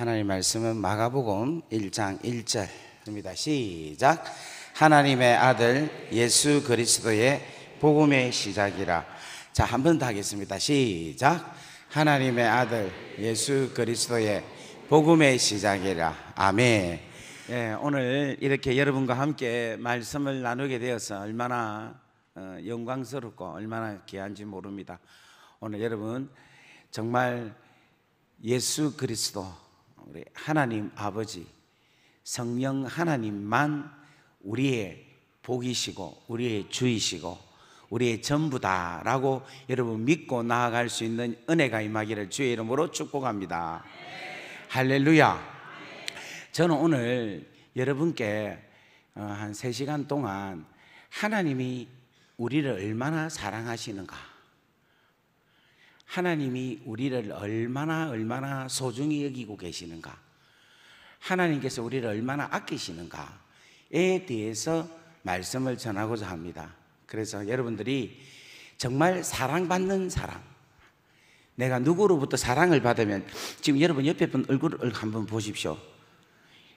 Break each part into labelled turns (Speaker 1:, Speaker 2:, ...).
Speaker 1: 하나님 말씀은 마가복음 1장 1절입니다. 시작. 하나님의 아들 예수 그리스도의 복음의 시작이라. 자, 한 번 더 하겠습니다. 시작. 하나님의 아들 예수 그리스도의 복음의 시작이라. 아멘. 예, 오늘 이렇게 여러분과 함께 말씀을 나누게 되어서 얼마나 어, 영광스럽고 얼마나 귀한지 모릅니다. 오늘 여러분 정말 예수 그리스도 우리 하나님 아버지 성령 하나님만 우리의 복이시고 우리의 주이시고 우리의 전부다라고 여러분 믿고 나아갈 수 있는 은혜가 임하기를 주의 이름으로 축복합니다. 할렐루야. 저는 오늘 여러분께 어, 한 3시간 동안 하나님이 우리를 얼마나 사랑하시는가 하나님이 우리를 얼마나 얼마나 소중히 여기고 계시는가, 하나님께서 우리를 얼마나 아끼시는가에 대해서 말씀을 전하고자 합니다. 그래서 여러분들이 정말 사랑받는 사람, 내가 누구로부터 사랑을 받으면 지금 여러분 옆에 분 얼굴을 한번 보십시오.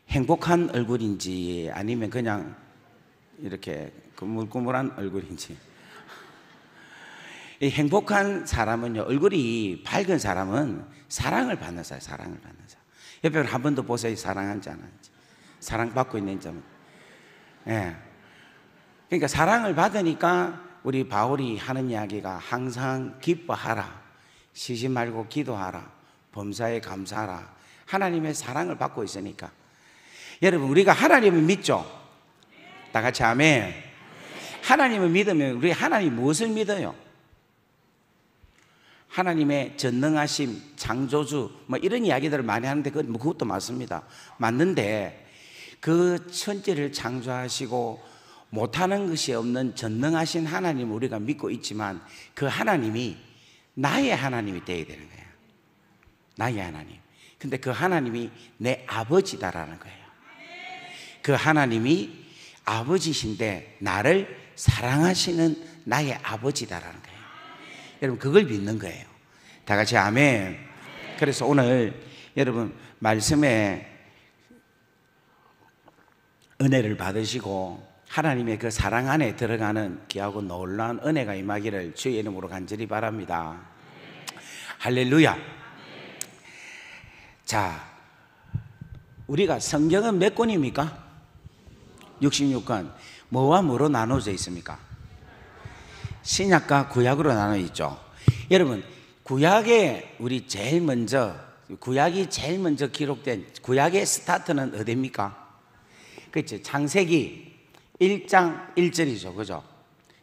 Speaker 1: 행복한 얼굴인지 아니면 그냥 이렇게 그물그물한 얼굴인지. 행복한 사람은요, 얼굴이 밝은 사람은 사랑을 받는 사람, 사랑을 받는 사람. 옆에 한번 더 보세요. 사랑한지 안 하는지. 사랑받고 있는 점은. 예. 그러니까 사랑을 받으니까 우리 바울이 하는 이야기가 항상 기뻐하라. 쉬지 말고 기도하라. 범사에 감사하라. 하나님의 사랑을 받고 있으니까. 여러분, 우리가 하나님을 믿죠? 다 같이 아멘. 하나님을 믿으면 우리 하나님 무엇을 믿어요? 하나님의 전능하심, 창조주, 뭐 이런 이야기들을 많이 하는데 뭐 그것도 맞습니다. 맞는데 그 천지를 창조하시고 못하는 것이 없는 전능하신 하나님 을 우리가 믿고 있지만 그 하나님이 나의 하나님이 되어야 되는 거예요. 나의 하나님. 근데 그 하나님이 내 아버지다라는 거예요. 그 하나님이 아버지신데 나를 사랑하시는 나의 아버지다라는 거예요. 여러분 그걸 믿는 거예요. 다 같이 아멘. 그래서 오늘 여러분 말씀에 은혜를 받으시고 하나님의 그 사랑 안에 들어가는 귀하고 놀라운 은혜가 임하기를 주의 이름으로 간절히 바랍니다. 할렐루야. 자, 우리가 성경은 몇 권입니까? 66권. 뭐와 뭐로 나눠져 있습니까? 신약과 구약으로 나눠 있죠. 여러분, 구약에 우리 제일 먼저 구약이 제일 먼저 기록된 구약의 스타트는 어디입니까? 그렇죠. 창세기 1장 1절이죠. 그죠?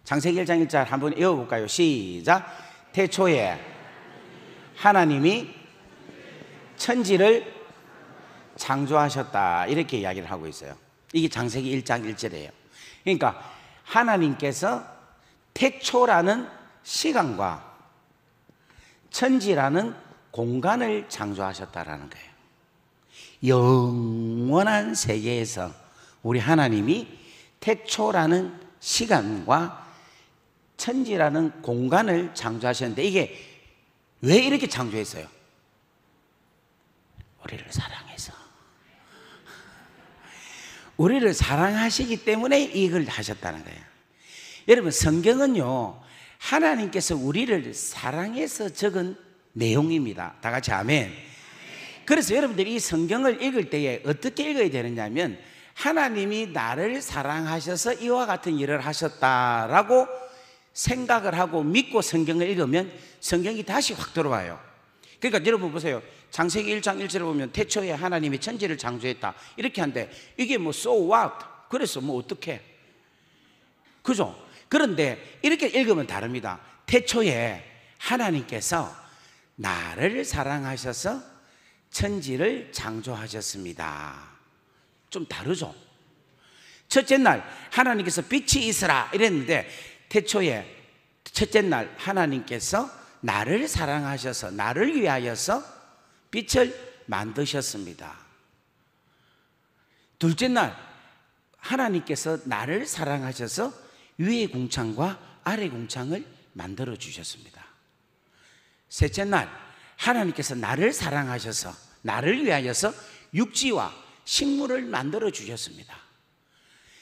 Speaker 1: 창세기 1장 1절 한번 외워 볼까요? 시작. 태초에 하나님이 천지를 창조하셨다. 이렇게 이야기를 하고 있어요. 이게 장세기 1장 1절이에요. 그러니까 하나님께서 태초라는 시간과 천지라는 공간을 창조하셨다라는 거예요. 영원한 세계에서 우리 하나님이 태초라는 시간과 천지라는 공간을 창조하셨는데 이게 왜 이렇게 창조했어요? 우리를 사랑해서. 우리를 사랑하시기 때문에 이걸 하셨다는 거예요. 여러분 성경은요 하나님께서 우리를 사랑해서 적은 내용입니다. 다 같이 아멘. 그래서 여러분들이 이 성경을 읽을 때에 어떻게 읽어야 되느냐면 하나님이 나를 사랑하셔서 이와 같은 일을 하셨다라고 생각을 하고 믿고 성경을 읽으면 성경이 다시 확 들어와요. 그러니까 여러분 보세요. 장세기 1장 1절을 보면 태초에 하나님이 천지를 창조했다. 이렇게 한데 이게 뭐 so what? 그래서 뭐 어떻게? 그죠? 그런데 이렇게 읽으면 다릅니다. 태초에 하나님께서 나를 사랑하셔서 천지를 창조하셨습니다. 좀 다르죠? 첫째 날 하나님께서 빛이 있으라 이랬는데 태초에 첫째 날 하나님께서 나를 사랑하셔서 나를 위하여서 빛을 만드셨습니다. 둘째 날 하나님께서 나를 사랑하셔서 위의 공창과 아래 공창을 만들어 주셨습니다. 셋째 날 하나님께서 나를 사랑하셔서 나를 위하여서 육지와 식물을 만들어 주셨습니다.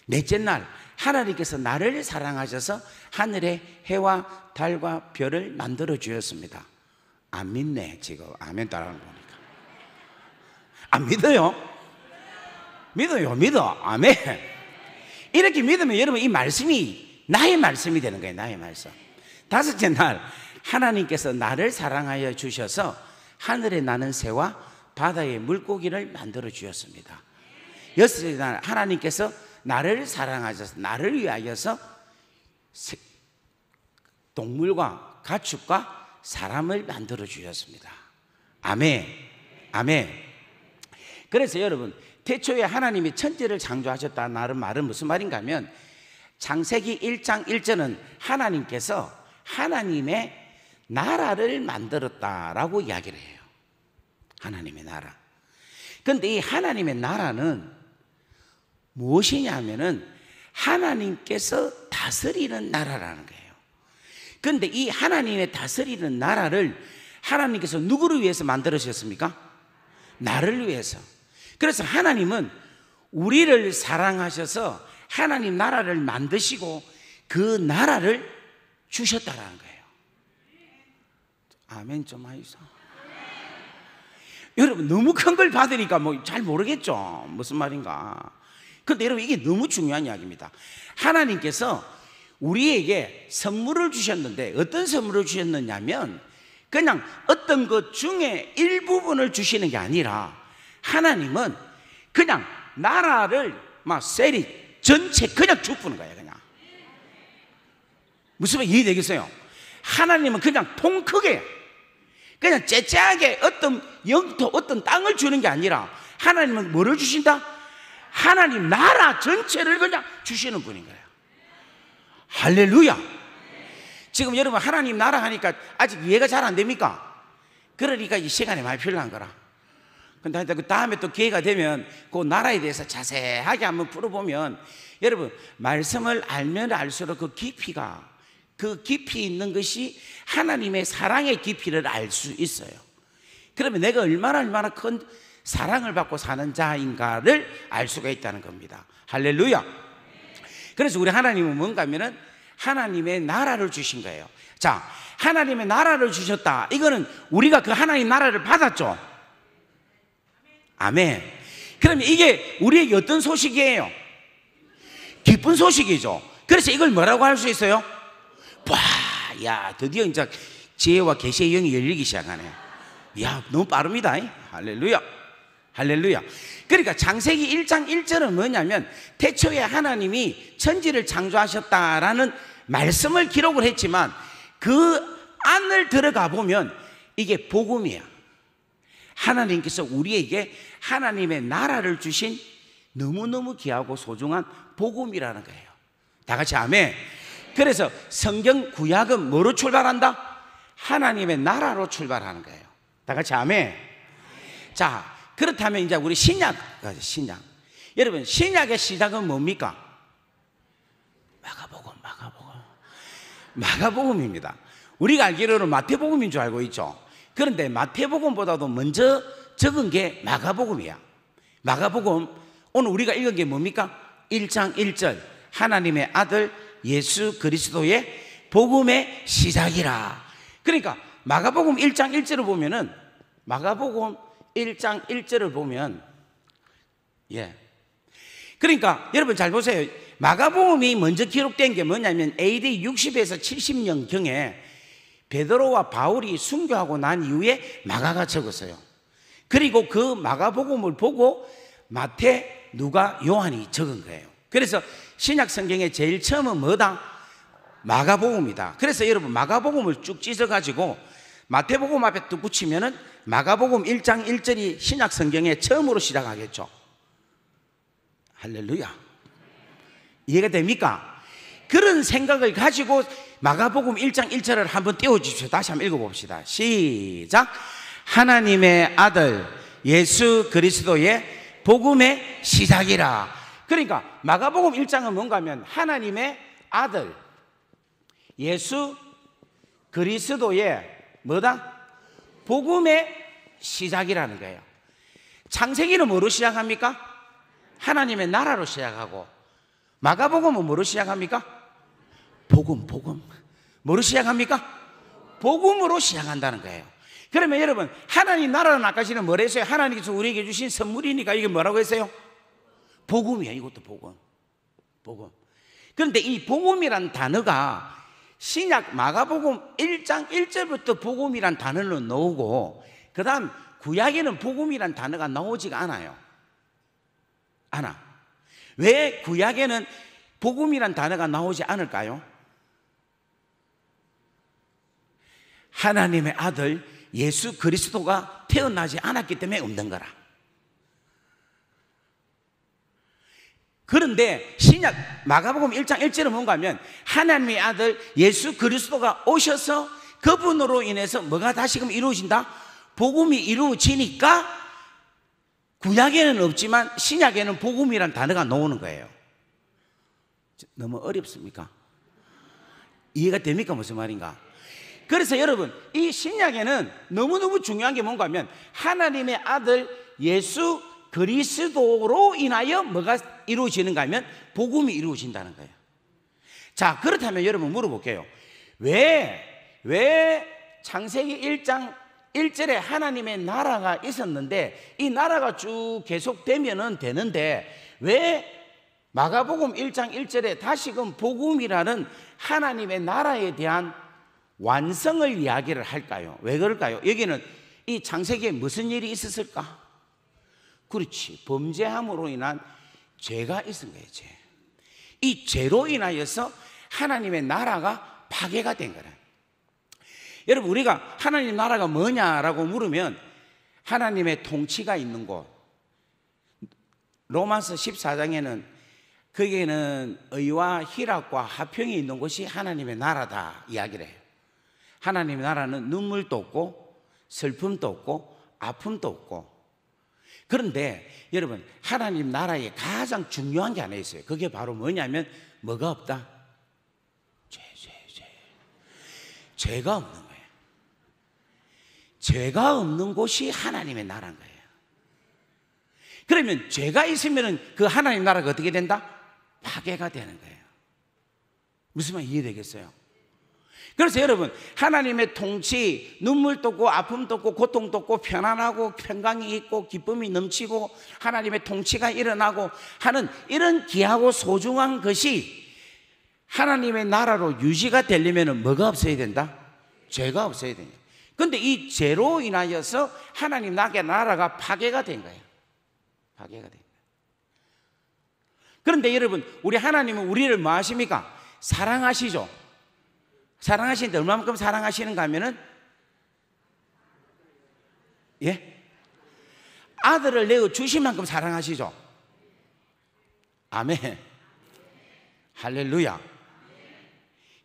Speaker 1: 넷째 날 하나님께서 나를 사랑하셔서 하늘의 해와 달과 별을 만들어 주셨습니다. 안 믿네 지금 아멘 따라하는 거니까 안 믿어요? 믿어요 믿어 아멘 이렇게 믿으면 여러분 이 말씀이 나의 말씀이 되는 거예요. 나의 말씀. 다섯째 날 하나님께서 나를 사랑하여 주셔서 하늘에 나는 새와 바다의 물고기를 만들어 주셨습니다. 여섯째 날 하나님께서 나를 사랑하셔서 나를 위하여서 동물과 가축과 사람을 만들어 주셨습니다. 아멘. 아멘. 그래서 여러분, 태초에 하나님이 천지를 창조하셨다는 말은 무슨 말인가 하면 장세기 1장 1절은 하나님께서 하나님의 나라를 만들었다라고 이야기를 해요. 하나님의 나라. 근데 이 하나님의 나라는 무엇이냐면은 하나님께서 다스리는 나라라는 거예요. 근데 이 하나님의 다스리는 나라를 하나님께서 누구를 위해서 만들으셨습니까? 나를 위해서. 그래서 하나님은 우리를 사랑하셔서 하나님 나라를 만드시고 그 나라를 주셨다라는 거예요. 아멘 좀 하이소. 여러분 너무 큰 걸 받으니까 뭐 잘 모르겠죠. 무슨 말인가. 근데 여러분 이게 너무 중요한 이야기입니다. 하나님께서 우리에게 선물을 주셨는데 어떤 선물을 주셨느냐면 그냥 어떤 것 중에 일부분을 주시는 게 아니라 하나님은 그냥 나라를 막 세리 전체 그냥 죽 부는 거예요, 그냥. 무슨 말이 되겠어요? 하나님은 그냥 통 크게, 그냥 째째하게 어떤 영토, 어떤 땅을 주는 게 아니라 하나님은 뭐를 주신다? 하나님 나라 전체를 그냥 주시는 분인 거예요. 할렐루야. 지금 여러분 하나님 나라 하니까 아직 이해가 잘 안 됩니까? 그러니까 이 시간이 많이 필요한 거라. 근데 하여튼 그 다음에 또 기회가 되면 그 나라에 대해서 자세하게 한번 풀어보면 여러분 말씀을 알면 알수록 그 깊이가 그 깊이 있는 것이 하나님의 사랑의 깊이를 알 수 있어요. 그러면 내가 얼마나 얼마나 큰 사랑을 받고 사는 자인가를 알 수가 있다는 겁니다. 할렐루야. 그래서 우리 하나님은 뭔가 하면은 하나님의 나라를 주신 거예요. 자, 하나님의 나라를 주셨다. 이거는 우리가 그 하나님 나라를 받았죠. 아멘. 그럼 이게 우리에게 어떤 소식이에요? 기쁜 소식이죠. 그래서 이걸 뭐라고 할 수 있어요? 와, 야, 드디어 이제 지혜와 계시의 영이 열리기 시작하네 야, 너무 빠릅니다. 할렐루야. 할렐루야. 그러니까 장세기 1장 1절은 뭐냐면 태초에 하나님이 천지를 창조하셨다라는 말씀을 기록을 했지만 그 안을 들어가 보면 이게 복음이야. 하나님께서 우리에게 하나님의 나라를 주신 너무너무 귀하고 소중한 복음이라는 거예요. 다 같이 아멘. 그래서 성경 구약은 뭐로 출발한다? 하나님의 나라로 출발하는 거예요. 다 같이 아멘. 자, 그렇다면 이제 우리 신약, 아, 신약. 여러분, 신약의 시작은 뭡니까? 마가복음, 마가복음. 마가복음입니다. 우리가 알기로는 마태복음인 줄 알고 있죠. 그런데 마태복음보다도 먼저 적은 게 마가복음이야. 마가복음 오늘 우리가 읽은 게 뭡니까? 1장 1절 하나님의 아들 예수 그리스도의 복음의 시작이라. 그러니까 마가복음 1장 1절을 보면은 마가복음 1장 1절을 보면 예. 그러니까 여러분 잘 보세요. 마가복음이 먼저 기록된 게 뭐냐면 AD 60에서 70년 경에 베드로와 바울이 순교하고 난 이후에 마가가 적었어요. 그리고 그 마가복음을 보고 마태, 누가, 요한이 적은 거예요. 그래서 신약 성경의 제일 처음은 뭐다? 마가복음이다. 그래서 여러분 마가복음을 쭉 찢어 가지고 마태복음 앞에 또 붙이면은 마가복음 1장 1절이 신약 성경에 처음으로 시작하겠죠. 할렐루야. 이해가 됩니까? 그런 생각을 가지고 마가복음 1장 1절을 한번 띄워 주십시오. 다시 한번 읽어 봅시다. 시작. 하나님의 아들 예수 그리스도의 복음의 시작이라. 그러니까 마가복음 1장은 뭔가 하면 하나님의 아들 예수 그리스도의 뭐다? 복음의 시작이라는 거예요. 창세기는 뭐로 시작합니까? 하나님의 나라로 시작하고 마가복음은 뭐로 시작합니까? 복음, 복음. 뭐로 시작합니까? 복음으로 시작한다는 거예요. 그러면 여러분, 하나님 나라는 아까 전에 뭐랬어요? 하나님께서 우리에게 주신 선물이니까 이게 뭐라고 했어요? 복음이야, 이것도 복음. 복음. 그런데 이 복음이란 단어가 신약 마가복음 1장 1절부터 복음이란 단어로 나고그 다음 구약에는 복음이란 단어가 나오지가 않아요. 않아. 왜 구약에는 복음이란 단어가 나오지 않을까요? 하나님의 아들 예수 그리스도가 태어나지 않았기 때문에 없는 거라. 그런데 신약 마가복음 1장 1절은 뭔가 하면 하나님의 아들 예수 그리스도가 오셔서 그분으로 인해서 뭐가 다시금 이루어진다? 복음이 이루어지니까 구약에는 없지만 신약에는 복음이란 단어가 나오는 거예요. 너무 어렵습니까? 이해가 됩니까? 무슨 말인가? 그래서 여러분, 이 신약에는 너무너무 중요한 게 뭔가 하면 하나님의 아들 예수 그리스도로 인하여 뭐가 이루어지는가 하면 복음이 이루어진다는 거예요. 자, 그렇다면 여러분 물어볼게요. 왜, 왜 창세기 1장 1절에 하나님의 나라가 있었는데 이 나라가 쭉 계속되면은 되는데 왜 마가복음 1장 1절에 다시금 복음이라는 하나님의 나라에 대한 완성을 이야기를 할까요? 왜 그럴까요? 여기는 이 창세기에 무슨 일이 있었을까? 그렇지. 범죄함으로 인한 죄가 있은 거예요, 죄. 이 죄로 인하여서 하나님의 나라가 파괴가 된 거라. 여러분, 우리가 하나님 나라가 뭐냐라고 물으면 하나님의 통치가 있는 곳. 로마서 14장에는 거기에는 의와 희락과 화평이 있는 곳이 하나님의 나라다 이야기를 해요. 하나님의 나라는 눈물도 없고 슬픔도 없고 아픔도 없고 그런데 여러분 하나님 나라의 가장 중요한 게 하나 있어요. 그게 바로 뭐냐면 뭐가 없다? 죄, 죄, 죄. 죄가 없는 거예요. 죄가 없는 곳이 하나님의 나라인 거예요. 그러면 죄가 있으면그 하나님 나라가 어떻게 된다? 파괴가 되는 거예요. 무슨 말 이해되겠어요? 그래서 여러분 하나님의 통치 눈물 돋고 아픔 돋고 고통 돋고 편안하고 평강이 있고 기쁨이 넘치고 하나님의 통치가 일어나고 하는 이런 귀하고 소중한 것이 하나님의 나라로 유지가 되려면 뭐가 없어야 된다? 죄가 없어야 된다. 그런데이 죄로 인하여서 하나님 나게 나라가 파괴가 된 거예요. 파괴가 된 거예요. 그런데 여러분, 우리 하나님은 우리를 뭐 하십니까? 사랑하시죠. 사랑하시는데 얼마만큼 사랑하시는가 하면은 예? 아들을 내어 주신 만큼 사랑하시죠. 아멘. 할렐루야.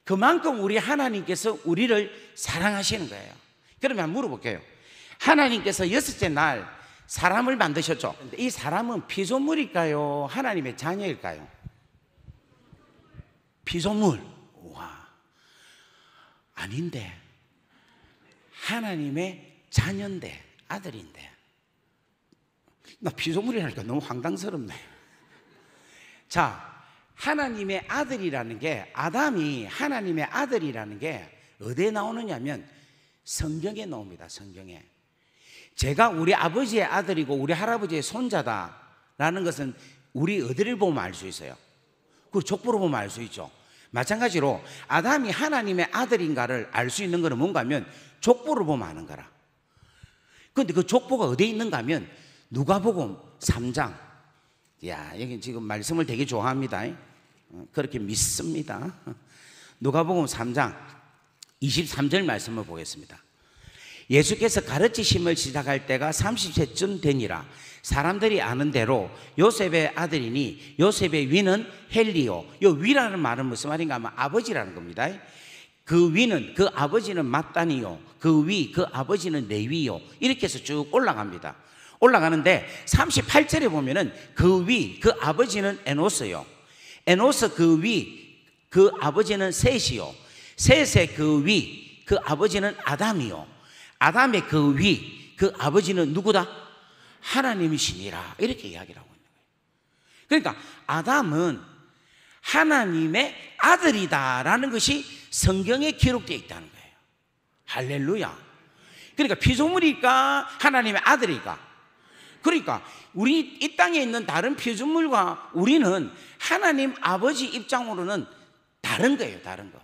Speaker 1: 그만큼 우리 하나님께서 우리를 사랑하시는 거예요. 그러면 물어볼게요. 하나님께서 여섯째 날 사람을 만드셨죠. 이 사람은 피조물일까요? 하나님의 자녀일까요? 피조물. 와. 아닌데 하나님의 자녀인데 아들인데 나 피조물이라니까 너무 황당스럽네. 자, 하나님의 아들이라는 게 아담이 하나님의 아들이라는 게 어디에 나오느냐면 성경에 나옵니다. 성경에 제가 우리 아버지의 아들이고 우리 할아버지의 손자다라는 것은 우리 어디를 보면 알 수 있어요. 그 족보로 보면 알 수 있죠. 마찬가지로 아담이 하나님의 아들인가를 알 수 있는 것은 뭔가 하면 족보를 보면 아는 거라. 그런데 그 족보가 어디에 있는가 하면 누가복음 3장. 야, 여기 지금 말씀을 되게 좋아합니다. 어, 그렇게 믿습니다. 누가복음 3장 23절 말씀을 보겠습니다. 예수께서 가르치심을 시작할 때가 30세쯤 되니라. 사람들이 아는 대로 요셉의 아들이니 요셉의 위는 헬리오. 요 위라는 말은 무슨 말인가 하면 아버지라는 겁니다. 그 위는 그 아버지는 마따니요. 그 위, 그 아버지는 내위요. 이렇게 해서 쭉 올라갑니다. 올라가는데 38절에 보면은 그 위, 그 아버지는 에노스요. 에노스 그 위, 그 아버지는 셋이요. 셋의 그 위, 그 아버지는 아담이요. 아담의 그 위, 그 아버지는 누구다? 하나님이시니라. 이렇게 이야기를 하고 있는 거예요. 그러니까 아담은 하나님의 아들이다라는 것이 성경에 기록되어 있다는 거예요. 할렐루야. 그러니까 피조물이니까 하나님의 아들이니까. 그러니까 우리 이 땅에 있는 다른 피조물과 우리는 하나님 아버지 입장으로는 다른 거예요, 다른 거.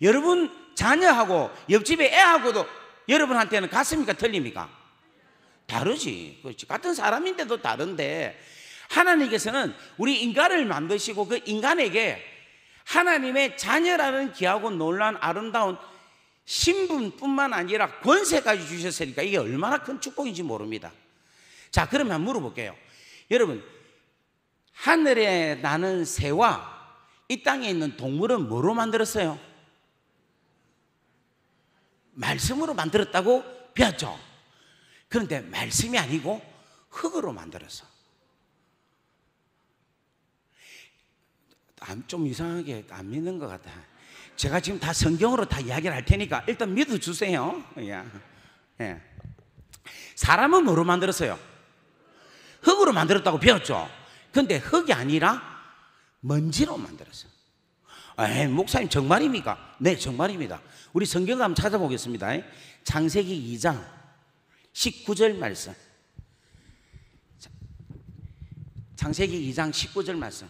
Speaker 1: 여러분 자녀하고 옆집의 애하고도 여러분한테는 같습니까? 틀립니까? 다르지. 그렇지. 같은 사람인데도 다른데 하나님께서는 우리 인간을 만드시고 그 인간에게 하나님의 자녀라는 귀하고 놀란 아름다운 신분뿐만 아니라 권세까지 주셨으니까 이게 얼마나 큰 축복인지 모릅니다. 자, 그러면 물어볼게요. 여러분, 하늘에 나는 새와 이 땅에 있는 동물은 뭐로 만들었어요? 말씀으로 만들었다고 배웠죠. 그런데 말씀이 아니고 흙으로 만들어서. 좀 이상하게 안 믿는 것 같아. 제가 지금 다 성경으로 다 이야기를 할 테니까 일단 믿어주세요. 예. 예. 사람은 뭐로 만들었어요? 흙으로 만들었다고 배웠죠. 그런데 흙이 아니라 먼지로 만들었어요. 에이, 목사님 정말입니까? 네, 정말입니다. 우리 성경 한번 찾아보겠습니다. 장세기 2장 19절 말씀. 창세기 2장 19절 말씀.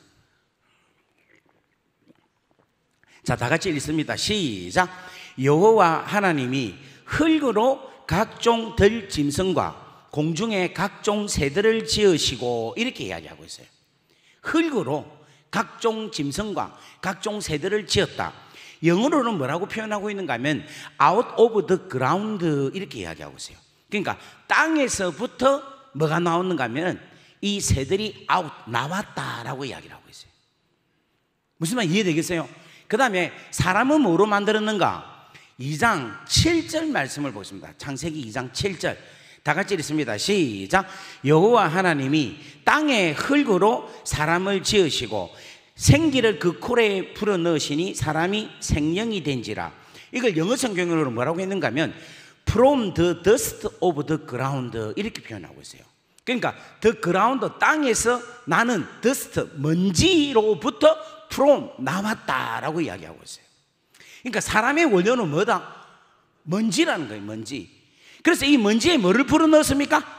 Speaker 1: 자, 다 같이 읽습니다. 시작. 여호와 하나님이 흙으로 각종 들 짐승과 공중의 각종 새들을 지으시고 이렇게 이야기하고 있어요. 흙으로 각종 짐승과 각종 새들을 지었다. 영어로는 뭐라고 표현하고 있는가 하면 out of the ground 이렇게 이야기하고 있어요. 그러니까 땅에서부터 뭐가 나오는가 하면 이 새들이 아웃 나왔다라고 이야기를 하고 있어요. 무슨 말 이해되겠어요? 그 다음에 사람은 뭐로 만들었는가? 2장 7절 말씀을 보십니다. 창세기 2장 7절. 다 같이 읽습니다. 시작. 여호와 하나님이 땅의 흙으로 사람을 지으시고 생기를 그 콜에 불어 넣으시니 사람이 생명이 된지라. 이걸 영어 성경으로 뭐라고 했는가 하면 from the dust of the ground 이렇게 표현하고 있어요. 그러니까 the ground 땅에서 나는 dust 먼지로부터 from 나왔다라고 이야기하고 있어요. 그러니까 사람의 원료는 뭐다? 먼지라는 거예요, 먼지. 그래서 이 먼지에 뭐를 불어 넣었습니까?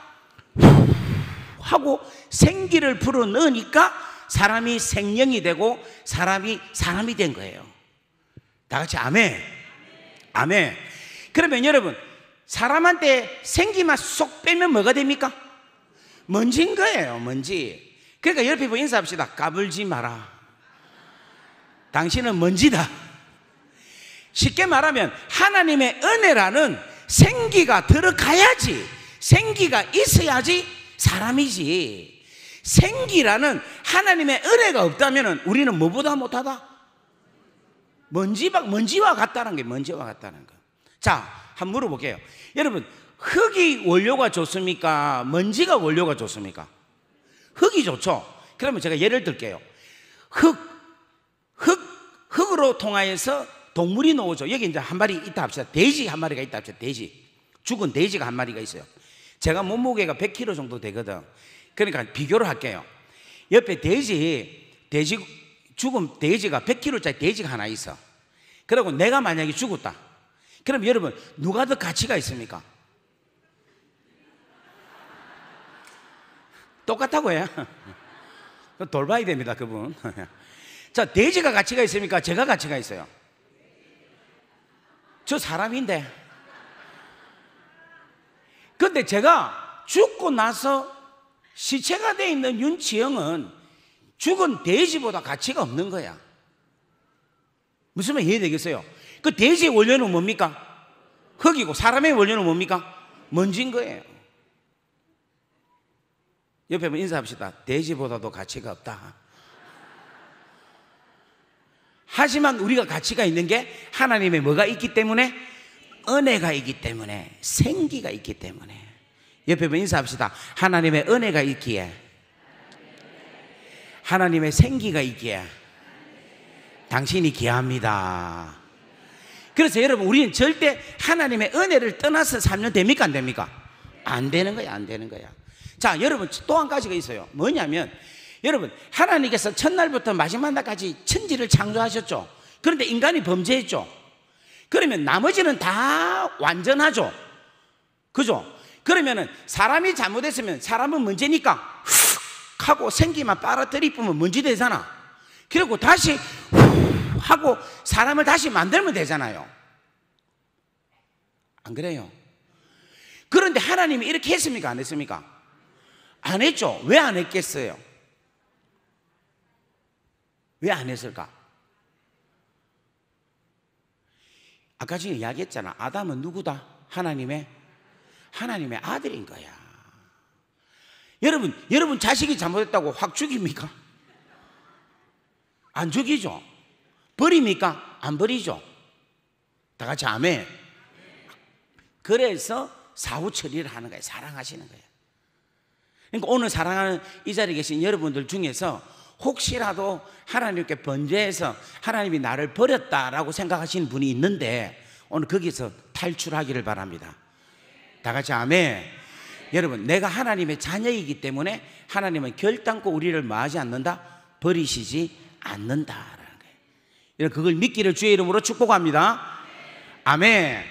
Speaker 1: 하고 생기를 불어 넣으니까 사람이 생명이 되고 사람이 사람이 된 거예요. 다 같이 아멘. 아멘. 그러면 여러분 사람한테 생기만 쏙 빼면 뭐가 됩니까? 먼지인 거예요, 먼지. 그러니까 옆에 보 인사합시다. 까불지 마라. 당신은 먼지다. 쉽게 말하면 하나님의 은혜라는 생기가 들어가야지, 생기가 있어야지 사람이지. 생기라는 하나님의 은혜가 없다면 우리는 뭐보다 못하다? 먼지 먼지와 같다는 게 먼지와 같다는 거. 자, 한번 물어볼게요. 여러분, 흙이 원료가 좋습니까? 먼지가 원료가 좋습니까? 흙이 좋죠? 그러면 제가 예를 들게요. 흙, 흙, 흙으로 통하여서 동물이 나오죠. 여기 이제 한 마리 있다 합시다. 돼지 한 마리가 있다 합시다. 돼지. 죽은 돼지가 한 마리가 있어요. 제가 몸무게가 100kg 정도 되거든. 그러니까 비교를 할게요. 옆에 돼지, 돼지, 죽은 돼지가 100kg짜리 돼지가 하나 있어. 그리고 내가 만약에 죽었다. 그럼 여러분, 누가 더 가치가 있습니까? 똑같다고 요 돌봐야 됩니다, 그분. 자, 돼지가 가치가 있습니까? 제가 가치가 있어요. 저 사람인데. 근데 제가 죽고 나서 시체가 돼 있는 윤치영은 죽은 돼지보다 가치가 없는 거야. 무슨 말 이해되겠어요? 그 돼지의 원료는 뭡니까? 흙이고 사람의 원료는 뭡니까? 먼지 거예요. 옆에 한번 인사합시다. 돼지보다도 가치가 없다. 하지만 우리가 가치가 있는 게 하나님의 뭐가 있기 때문에 은혜가 있기 때문에 생기가 있기 때문에 옆에 분 인사합시다. 하나님의 은혜가 있기에 하나님의 생기가 있기에 당신이 기합니다. 그래서 여러분 우리는 절대 하나님의 은혜를 떠나서 살면 됩니까 안 됩니까? 안 되는 거야 안 되는 거야. 자 여러분 또 한 가지가 있어요. 뭐냐면 여러분 하나님께서 첫날부터 마지막 날까지 천지를 창조하셨죠. 그런데 인간이 범죄했죠. 그러면 나머지는 다 완전하죠. 그죠? 그러면은 사람이 잘못했으면 사람은 문제니까 훅 하고 생기만 빨아들이뿐면 문제 되잖아. 그리고 다시 휙 하고 사람을 다시 만들면 되잖아요. 안 그래요? 그런데 하나님이 이렇게 했습니까? 안 했습니까? 안 했죠. 왜 안 했겠어요? 왜 안 했을까? 아까 전에 이야기했잖아. 아담은 누구다? 하나님의 하나님의 아들인 거야. 여러분, 여러분 자식이 잘못했다고 확 죽입니까? 안 죽이죠. 버립니까? 안 버리죠. 다 같이 아멘. 그래서 사후 처리를 하는 거예요. 사랑하시는 거예요. 그러니까 오늘 사랑하는 이 자리에 계신 여러분들 중에서 혹시라도 하나님께 번제해서 하나님이 나를 버렸다라고 생각하시는 분이 있는데 오늘 거기서 탈출하기를 바랍니다. 다 같이 아멘. 여러분, 내가 하나님의 자녀이기 때문에 하나님은 결단코 우리를 마하지 않는다, 버리시지 않는다. 예, 그걸 믿기를 주의 이름으로 축복합니다. 아멘.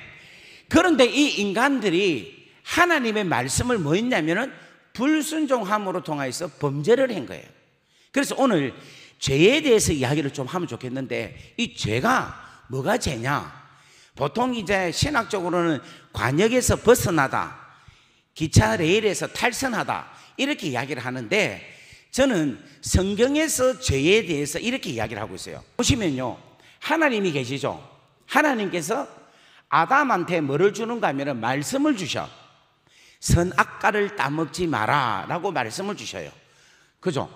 Speaker 1: 그런데 이 인간들이 하나님의 말씀을 뭐 했냐면은 불순종함으로 통해서 범죄를 한 거예요. 그래서 오늘 죄에 대해서 이야기를 좀 하면 좋겠는데 이 죄가 뭐가 죄냐? 보통 이제 신학적으로는 관역에서 벗어나다, 기차 레일에서 탈선하다 이렇게 이야기를 하는데 저는 성경에서 죄에 대해서 이렇게 이야기를 하고 있어요. 보시면요. 하나님이 계시죠? 하나님께서 아담한테 뭐를 주는가 하면 말씀을 주셔. 선악과를 따먹지 마라 라고 말씀을 주셔요. 그죠?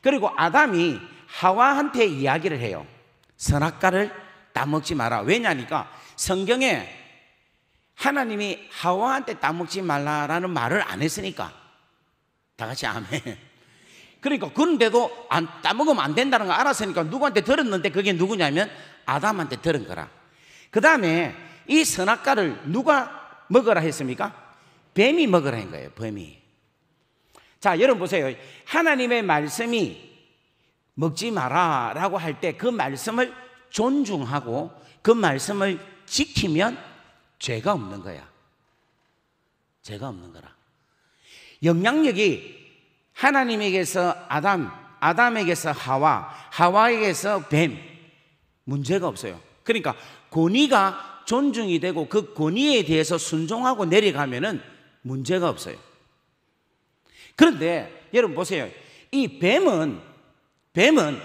Speaker 1: 그리고 아담이 하와한테 이야기를 해요. 선악과를 따먹지 마라. 왜냐니까 성경에 하나님이 하와한테 따먹지 말라라는 말을 안 했으니까. 다 같이 아멘. 그러니까 그런데도 안 따먹으면 안 된다는 걸 알았으니까 누구한테 들었는데 그게 누구냐면 아담한테 들은 거라. 그 다음에 이 선악과를 누가 먹으라 했습니까? 뱀이 먹으라 한 거예요. 뱀이. 자, 여러분 보세요. 하나님의 말씀이 먹지 마라라고 할 때 그 말씀을 존중하고 그 말씀을 지키면 죄가 없는 거야. 죄가 없는 거라. 영향력이 하나님에게서 아담, 아담에게서 하와, 하와에게서 뱀. 문제가 없어요. 그러니까 권위가 존중이 되고 그 권위에 대해서 순종하고 내려가면은 문제가 없어요. 그런데 여러분 보세요. 이 뱀은 뱀은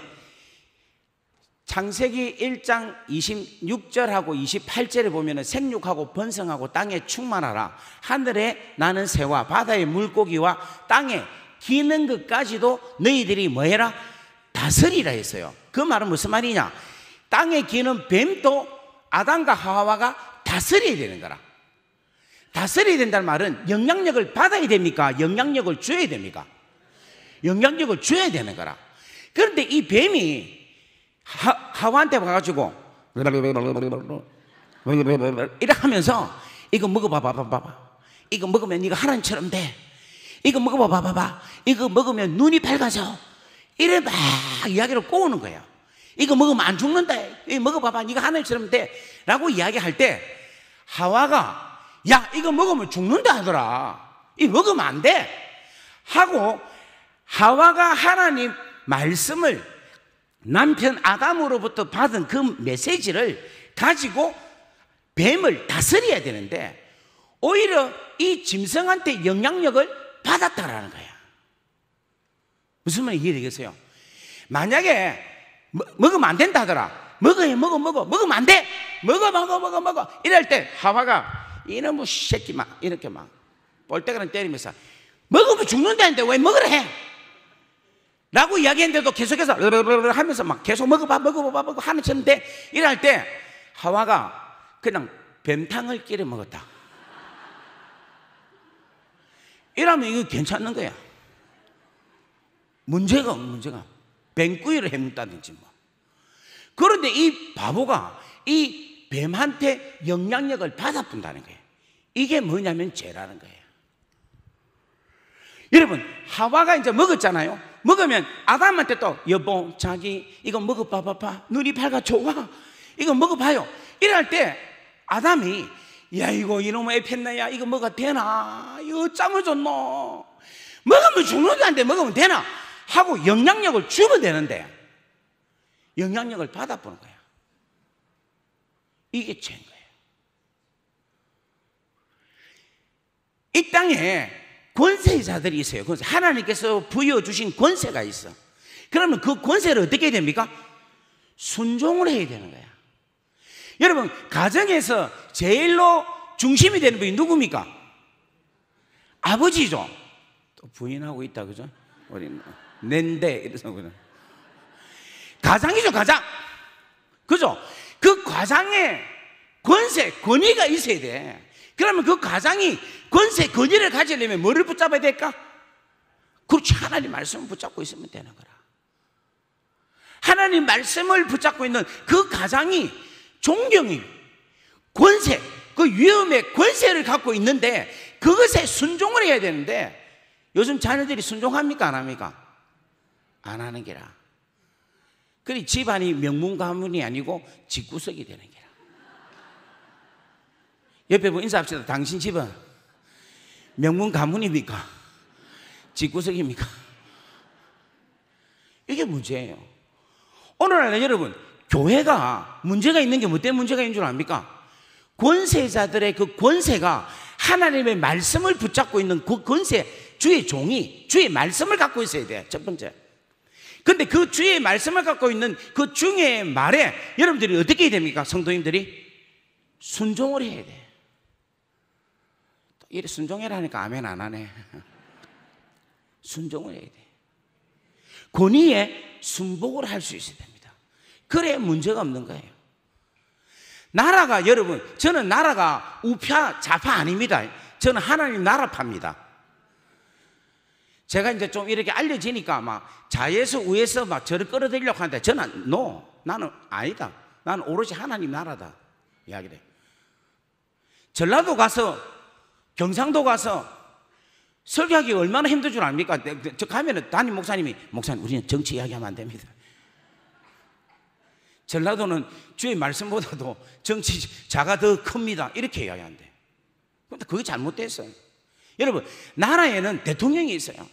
Speaker 1: 창세기 1장 26절하고 28절에 보면 생육하고 번성하고 땅에 충만하라 하늘에 나는 새와 바다의 물고기와 땅에 기는 것까지도 너희들이 뭐해라? 다스리라 했어요. 그 말은 무슨 말이냐? 땅에 기는 뱀도 아담과 하와가 다스려야 되는 거라. 다스려야 된다는 말은 영향력을 받아야 됩니까? 영향력을 줘야 됩니까? 영향력을 줘야 되는 거라. 그런데 이 뱀이 하, 와한테 와가지고 이래 하면서 이거 먹어봐봐 봐봐 이거 먹으면 네가 하나님처럼 돼 이거 먹어봐, 봐봐. 봐. 이거 먹으면 눈이 밝아져. 이래 막 이야기를 꼬우는 거예요. 이거 먹으면 안 죽는다. 이거 먹어봐봐. 이거 하늘처럼 돼. 라고 이야기할 때 하와가 야, 이거 먹으면 죽는다 하더라. 이거 먹으면 안 돼. 하고 하와가 하나님 말씀을 남편 아담으로부터 받은 그 메시지를 가지고 뱀을 다스려야 되는데 오히려 이 짐승한테 영향력을 받았다라는 거야. 무슨 말이 이해되겠어요? 만약에 뭐, 먹으면 안 된다 하더라. 먹어야 먹어 먹어 먹으면 안 돼. 먹어 먹어 먹어 먹어 이럴 때 하와가 이놈의 뭐 새끼 막 이렇게 막 볼때가는 때리면서 먹으면 죽는다는데 왜 먹으래 라고 이야기했는데도 계속해서 르르르 르 하면서 막 계속 먹어봐 먹어봐 먹어 하는 쳤는데 이럴 때 하와가 그냥 뱀탕을 끼려 먹었다. 이러면 이거 괜찮은 거야. 문제가 없는 문제가. 뱅꾸이를 해먹다든지 뭐. 그런데 이 바보가 이 뱀한테 영향력을 받아본다는 거예요. 이게 뭐냐면 죄라는 거예요. 여러분, 하와가 이제 먹었잖아요. 먹으면 아담한테 또 여보, 자기 이거 먹어봐봐봐. 눈이 밝아 좋아. 이거 먹어봐요. 이럴 때 아담이 야 이거 이놈 에펜나야 이거 뭐가 되나? 이거 어쩌면 노 먹으면 죽는다는데 먹으면 되나? 하고 영향력을 주면 되는데 영향력을 받아보는 거야. 이게 죄인 거예요. 이 땅에 권세자들이 있어요. 권세. 하나님께서 부여주신 권세가 있어. 그러면 그 권세를 어떻게 됩니까? 순종을 해야 되는 거야. 여러분, 가정에서 제일로 중심이 되는 분이 누굽니까? 아버지죠. 또 부인하고 있다, 그죠? 우리 낸데, 이래서 가장이죠, 가장. 그죠? 그 가장에 권세, 권위가 있어야 돼. 그러면 그 가장이 권세, 권위를 가지려면 뭐를 붙잡아야 될까? 그렇지, 하나님 말씀을 붙잡고 있으면 되는 거라. 하나님 말씀을 붙잡고 있는 그 가장이 존경이 권세, 그 위험의 권세를 갖고 있는데 그것에 순종을 해야 되는데 요즘 자녀들이 순종합니까? 안 합니까? 안 하는 게라. 그리 집안이 명문 가문이 아니고 집구석이 되는 게라. 옆에 분 뭐 인사합시다. 당신 집은 명문 가문입니까? 집구석입니까? 이게 문제예요. 오늘날 여러분 교회가 문제가 있는 게 뭐 때문에 문제가 있는 줄 압니까? 권세자들의 그 권세가 하나님의 말씀을 붙잡고 있는 그 권세, 주의 종이 주의 말씀을 갖고 있어야 돼. 첫 번째. 근데 그 주의 말씀을 갖고 있는 그 중의 말에 여러분들이 어떻게 해야 됩니까? 성도님들이 순종을 해야 돼. 이래 순종해라 하니까 아멘 안 하네. 순종을 해야 돼. 권위에 순복을 할 수 있어야 됩니다. 그래 문제가 없는 거예요. 나라가 여러분 저는 나라가 우파 좌파 아닙니다. 저는 하나님 나라파입니다. 제가 이제 좀 이렇게 알려지니까 막 자에서 우에서 막 저를 끌어들이려고 하는데 저는 노 no, 나는 아니다. 나는 오로지 하나님 나라다 이야기를 전라도 가서 경상도 가서 설교하기 얼마나 힘들 줄 압니까? 저 가면은 담임 목사님이 목사님 우리는 정치 이야기하면 안 됩니다. 전라도는 주의 말씀보다도 정치자가 더 큽니다. 이렇게 이야기한대. 근데 그게 잘못됐어요. 여러분, 나라에는 대통령이 있어요.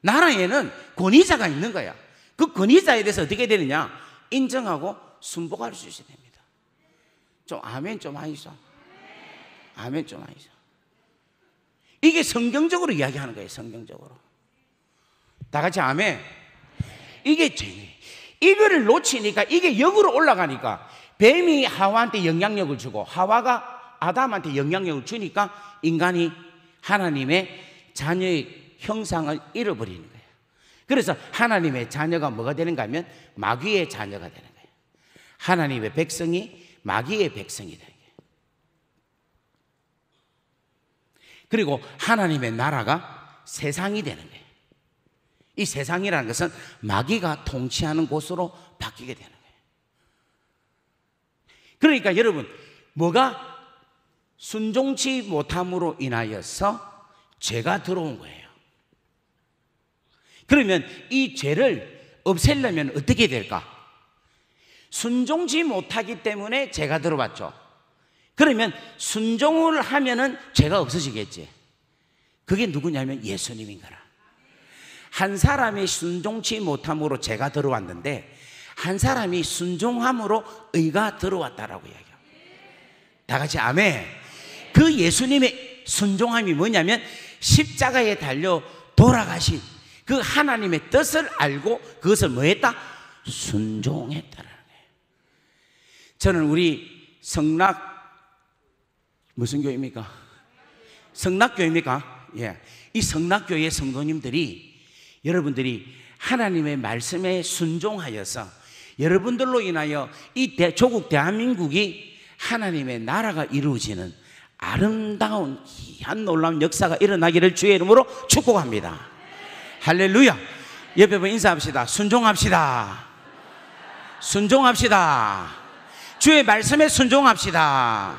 Speaker 1: 나라에는 권위자가 있는 거야. 그 권위자에 대해서 어떻게 되느냐? 인정하고 순복할 수 있어야 됩니다. 좀 아멘 좀 하이소. 아멘 좀 하이소. 이게 성경적으로 이야기하는 거예요, 성경적으로. 다 같이 아멘. 이게 죄예요. 이거를 놓치니까 이게 역으로 올라가니까 뱀이 하와한테 영향력을 주고 하와가 아담한테 영향력을 주니까 인간이 하나님의 자녀의 형상을 잃어버리는 거예요. 그래서 하나님의 자녀가 뭐가 되는가 하면 마귀의 자녀가 되는 거예요. 하나님의 백성이 마귀의 백성이 되는 거예요. 그리고 하나님의 나라가 세상이 되는 거예요. 이 세상이라는 것은 마귀가 통치하는 곳으로 바뀌게 되는 거예요. 그러니까 여러분, 뭐가 순종치 못함으로 인하여서 죄가 들어온 거예요. 그러면 이 죄를 없애려면 어떻게 될까? 순종치 못하기 때문에 죄가 들어왔죠. 그러면 순종을 하면은 죄가 없어지겠지. 그게 누구냐면 예수님인 거라. 한 사람이 순종치 못함으로 죄가 들어왔는데 한 사람이 순종함으로 의가 들어왔다라고 이야기합니다. 다 같이 아멘. 그 예수님의 순종함이 뭐냐면 십자가에 달려 돌아가신 그 하나님의 뜻을 알고 그것을 뭐했다? 순종했다라는 거예요. 저는 우리 성락 무슨 교입니까? 성락교입니까? 예. 이 성락교의 성도님들이 여러분들이 하나님의 말씀에 순종하여서 여러분들로 인하여 이 대, 조국 대한민국이 하나님의 나라가 이루어지는 아름다운 귀한 놀라운 역사가 일어나기를 주의 이름으로 축복합니다. 할렐루야. 옆에 분 인사합시다. 순종합시다. 순종합시다. 주의 말씀에 순종합시다.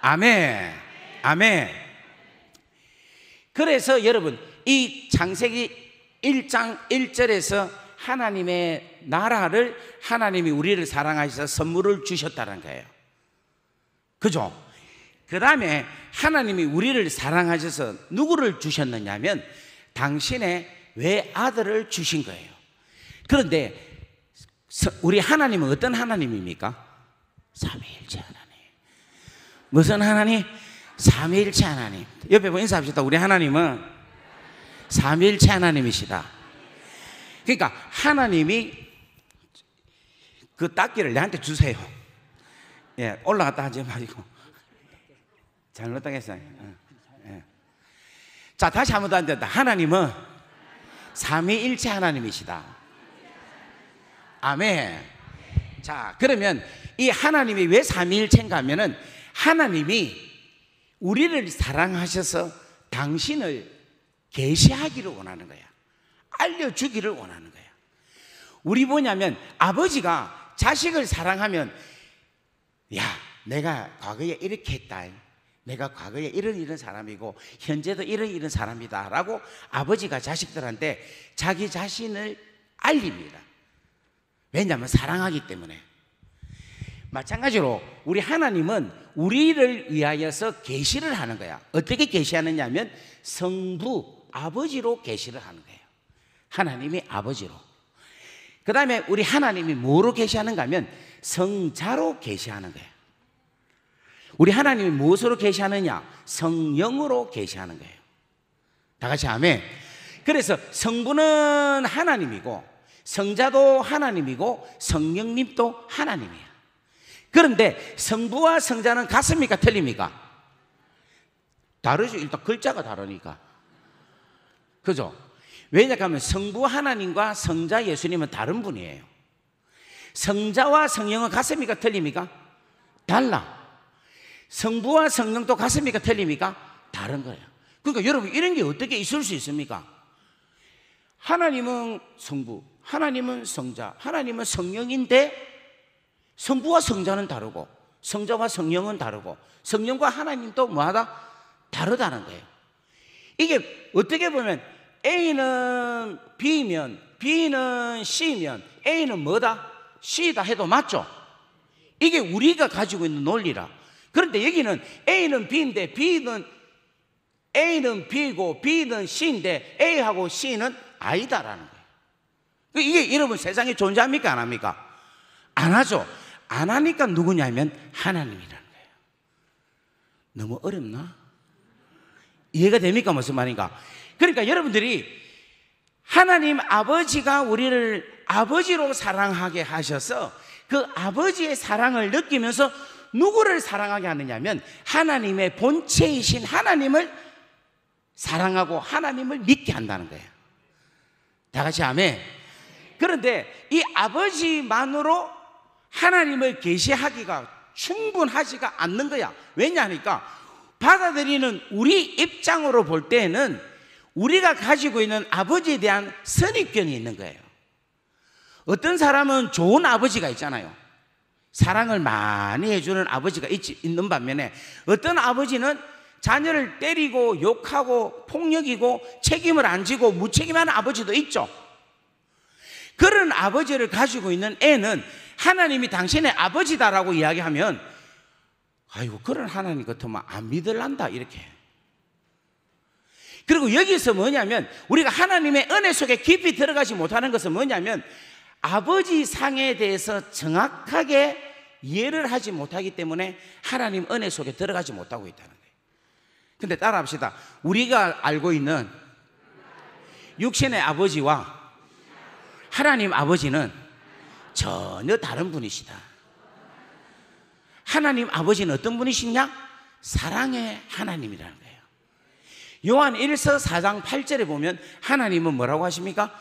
Speaker 1: 아멘. 아멘. 그래서 여러분 이 장세기 1장 1절에서 하나님의 나라를 하나님이 우리를 사랑하셔서 선물을 주셨다는 거예요. 그죠? 그 다음에 하나님이 우리를 사랑하셔서 누구를 주셨느냐면 하 당신의 외아들을 주신 거예요. 그런데 우리 하나님은 어떤 하나님입니까? 삼위일체 하나님. 무슨 하나님? 삼위일체 하나님. 옆에 보 인사합시다. 우리 하나님은 삼일체 하나님이시다. 그러니까 하나님이 그 닦기를 나한테 주세요. 예, 올라갔다 하지 말고. 잘못 당했어요. 예, 예. 자, 다시 한번더안 된다. 하나님은 삼위일체 하나님이시다. 아멘. 자, 그러면 이 하나님이 왜 삼위일체인가 하면은 하나님이 우리를 사랑하셔서 당신을 계시하기를 원하는 거야. 알려주기를 원하는 거야. 우리 뭐냐면 아버지가 자식을 사랑하면 야 내가 과거에 이렇게 했다. 내가 과거에 이런 이런 사람이고 현재도 이런 이런 사람이다라고 아버지가 자식들한테 자기 자신을 알립니다. 왜냐하면 사랑하기 때문에. 마찬가지로 우리 하나님은 우리를 위하여서 계시를 하는 거야. 어떻게 계시하느냐면 성부 아버지로 계시를 하는 거예요. 하나님이 아버지로. 그 다음에 우리 하나님이 뭐로 계시하는가 하면 성자로 계시하는 거예요. 우리 하나님이 무엇으로 계시하느냐? 성령으로 계시하는 거예요. 다 같이 아멘. 그래서 성부는 하나님이고 성자도 하나님이고 성령님도 하나님이에요. 그런데 성부와 성자는 같습니까? 틀립니까? 다르죠. 일단 글자가 다르니까. 그죠? 왜냐하면 성부 하나님과 성자 예수님은 다른 분이에요. 성자와 성령은 가슴이가 틀립니까? 달라. 성부와 성령도 가슴이가 틀립니까? 다른 거예요. 그러니까 여러분 이런 게 어떻게 있을 수 있습니까? 하나님은 성부, 하나님은 성자, 하나님은 성령인데 성부와 성자는 다르고 성자와 성령은 다르고 성령과 하나님도 뭐하다? 다르다는 거예요. 이게 어떻게 보면 A는 B면 B는 C면 A는 뭐다? C다 해도 맞죠? 이게 우리가 가지고 있는 논리라. 그런데 여기는 A는 B인데 B는 A는 B고 B는 C인데 A하고 C는 아니다라는 거예요. 그 이게 여러분 세상에 존재합니까? 안 합니까? 안 하죠. 안 하니까 누구냐면 하나님이라는 거예요. 너무 어렵나? 이해가 됩니까? 무슨 말인가? 그러니까 여러분들이 하나님 아버지가 우리를 아버지로 사랑하게 하셔서 그 아버지의 사랑을 느끼면서 누구를 사랑하게 하느냐면 하나님의 본체이신 하나님을 사랑하고 하나님을 믿게 한다는 거예요. 다 같이 아멘. 그런데 이 아버지만으로 하나님을 계시하기가 충분하지가 않는 거야. 왜냐하니까 받아들이는 우리 입장으로 볼 때에는 우리가 가지고 있는 아버지에 대한 선입견이 있는 거예요. 어떤 사람은 좋은 아버지가 있잖아요. 사랑을 많이 해주는 아버지가 있지, 있는 반면에 어떤 아버지는 자녀를 때리고 욕하고 폭력이고 책임을 안 지고 무책임하 아버지도 있죠. 그런 아버지를 가지고 있는 애는 하나님이 당신의 아버지다라고 이야기하면 아이고 그런 하나님 같으면 안 아, 믿을란다 이렇게 그리고 여기서 뭐냐면 우리가 하나님의 은혜 속에 깊이 들어가지 못하는 것은 뭐냐면 아버지 상에 대해서 정확하게 이해를 하지 못하기 때문에 하나님 은혜 속에 들어가지 못하고 있다는 거예요. 근데 따라합시다. 우리가 알고 있는 육신의 아버지와 하나님 아버지는 전혀 다른 분이시다. 하나님 아버지는 어떤 분이시냐? 사랑의 하나님이라는 거예요. 요한 1서 4장 8절에 보면 하나님은 뭐라고 하십니까?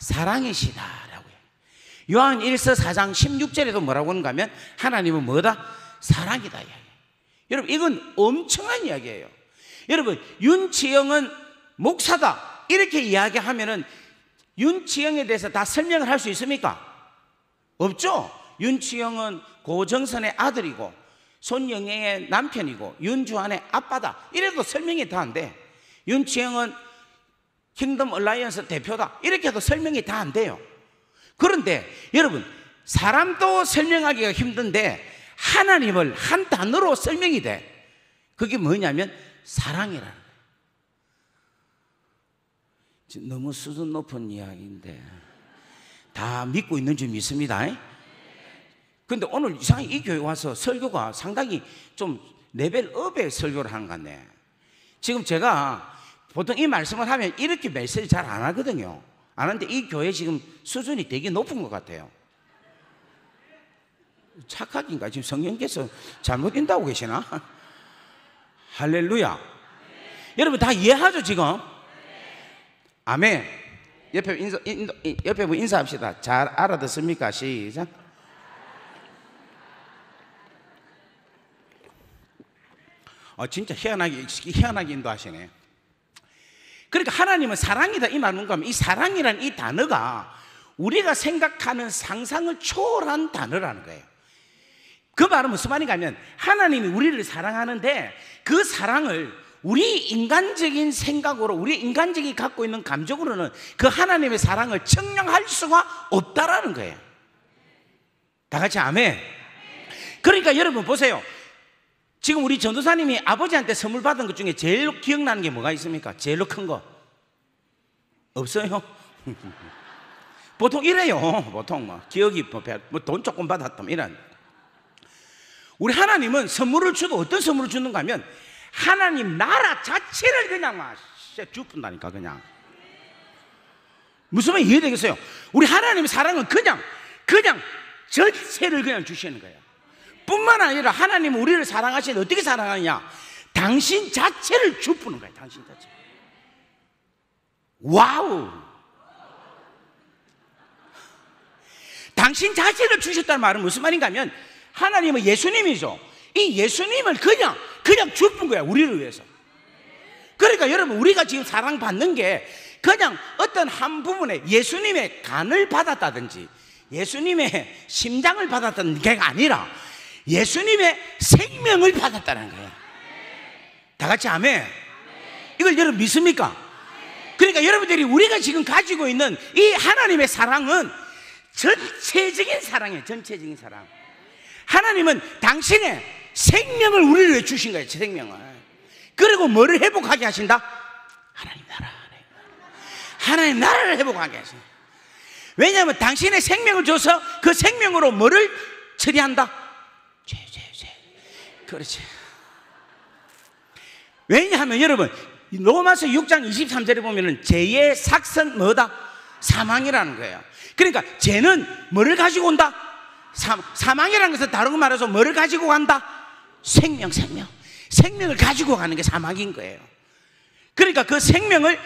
Speaker 1: 사랑이시다라고 해요. 요한 1서 4장 16절에도 뭐라고 하는가 하면 하나님은 뭐다? 사랑이다. 이야기. 여러분, 이건 엄청난 이야기예요. 여러분, 윤치영은 목사다. 이렇게 이야기하면은 윤치영에 대해서 다 설명을 할 수 있습니까? 없죠? 윤치영은 고정선의 아들이고 손영애의 남편이고 윤주환의 아빠다. 이래도 설명이 다 안 돼. 윤치영은 킹덤 얼라이언스 대표다. 이렇게 해도 설명이 다 안 돼요. 그런데 여러분, 사람도 설명하기가 힘든데 하나님을 한 단어로 설명이 돼. 그게 뭐냐면 사랑이라는 거예요. 너무 수준 높은 이야기인데 다 믿고 있는 줄 믿습니다. 근데 오늘 이상하게 이 교회 와서 설교가 상당히 좀 레벨 업의 설교를 하는 것 같네. 지금 제가 보통 이 말씀을 하면 이렇게 메시지 잘 안 하거든요. 안 하는데 이 교회 지금 수준이 되게 높은 것 같아요. 착각인가? 지금 성령께서 잘못 인다고 계시나? 할렐루야. 여러분 다 이해하죠, 지금? 아멘. 옆에 인사, 옆에 인사합시다. 잘 알아듣습니까? 시작. 어, 진짜 희한하게, 희한하게 인도하시네. 그러니까 하나님은 사랑이다 이 말은 뭔가 면이 사랑이란 이 단어가 우리가 생각하는 상상을 초월한 단어라는 거예요. 그 말은 무슨 말인가 하면 하나님이 우리를 사랑하는데 그 사랑을 우리 인간적인 생각으로 우리 인간적인 갖고 있는 감정으로는 그 하나님의 사랑을 청량할 수가 없다라는 거예요. 다 같이 아멘. 그러니까 여러분 보세요. 지금 우리 전도사님이 아버지한테 선물 받은 것 중에 제일 기억나는 게 뭐가 있습니까? 제일 큰 거. 없어요? 보통 이래요. 보통 뭐. 기억이 뭐돈 뭐 조금 받았던 뭐 이런. 우리 하나님은 선물을 주도 어떤 선물을 주는가 하면 하나님 나라 자체를 그냥 막 주푼다니까 그냥. 무슨 말 이해되겠어요? 우리 하나님의 사랑은 그냥, 그냥 전체를 그냥 주시는 거예요. 뿐만 아니라 하나님 우리를 사랑하시는데 어떻게 사랑하느냐? 당신 자체를 주푸는 거야 당신 자체. 와우! 당신 자체를 주셨다는 말은 무슨 말인가 하면 하나님은 예수님이죠. 이 예수님을 그냥, 그냥 주푼 거야, 우리를 위해서. 그러니까 여러분, 우리가 지금 사랑받는 게 그냥 어떤 한 부분에 예수님의 간을 받았다든지 예수님의 심장을 받았다는 게 아니라 예수님의 생명을 받았다는 거예요. 다 같이 아멘. 이걸 여러분 믿습니까? 그러니까 여러분들이 우리가 지금 가지고 있는 이 하나님의 사랑은 전체적인 사랑이에요. 전체적인 사랑. 하나님은 당신의 생명을 우리를 왜 주신 거예요. 생명을. 그리고 뭐를 회복하게 하신다? 하나님 나라. 하나님 나라를 회복하게 하신다. 왜냐하면 당신의 생명을 줘서 그 생명으로 뭐를 처리한다? 그렇지. 왜냐하면 여러분, 로마서 6장 23절에 보면은 죄의 삭선 뭐다? 사망이라는 거예요. 그러니까 죄는 뭐를 가지고 온다? 사, 망이라는 것은 다른 말해서 뭐를 가지고 간다? 생명, 생명. 생명을 가지고 가는 게 사망인 거예요. 그러니까 그 생명을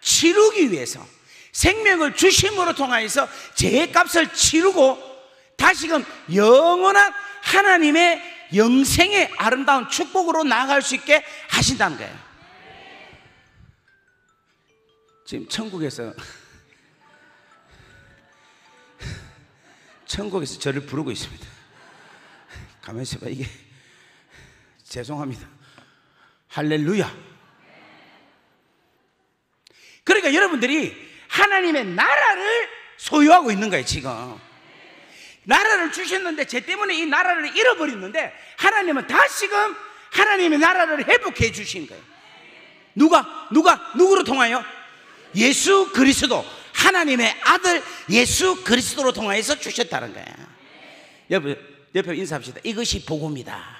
Speaker 1: 치르기 위해서 생명을 주심으로 통하여서 죄의 값을 치르고 다시금 영원한 하나님의 영생의 아름다운 축복으로 나아갈 수 있게 하신다는 거예요. 지금 천국에서 천국에서 저를 부르고 있습니다. 가만히 있어봐 이게 죄송합니다. 할렐루야. 그러니까 여러분들이 하나님의 나라를 소유하고 있는 거예요 지금. 나라를 주셨는데 제 때문에 이 나라를 잃어버렸는데 하나님은 다시금 하나님의 나라를 회복해 주신 거예요. 누가 누가 누구로 통하여? 예수 그리스도 하나님의 아들 예수 그리스도로 통하여서 주셨다는 거야. 옆에 옆에 인사합시다. 이것이 복음이다.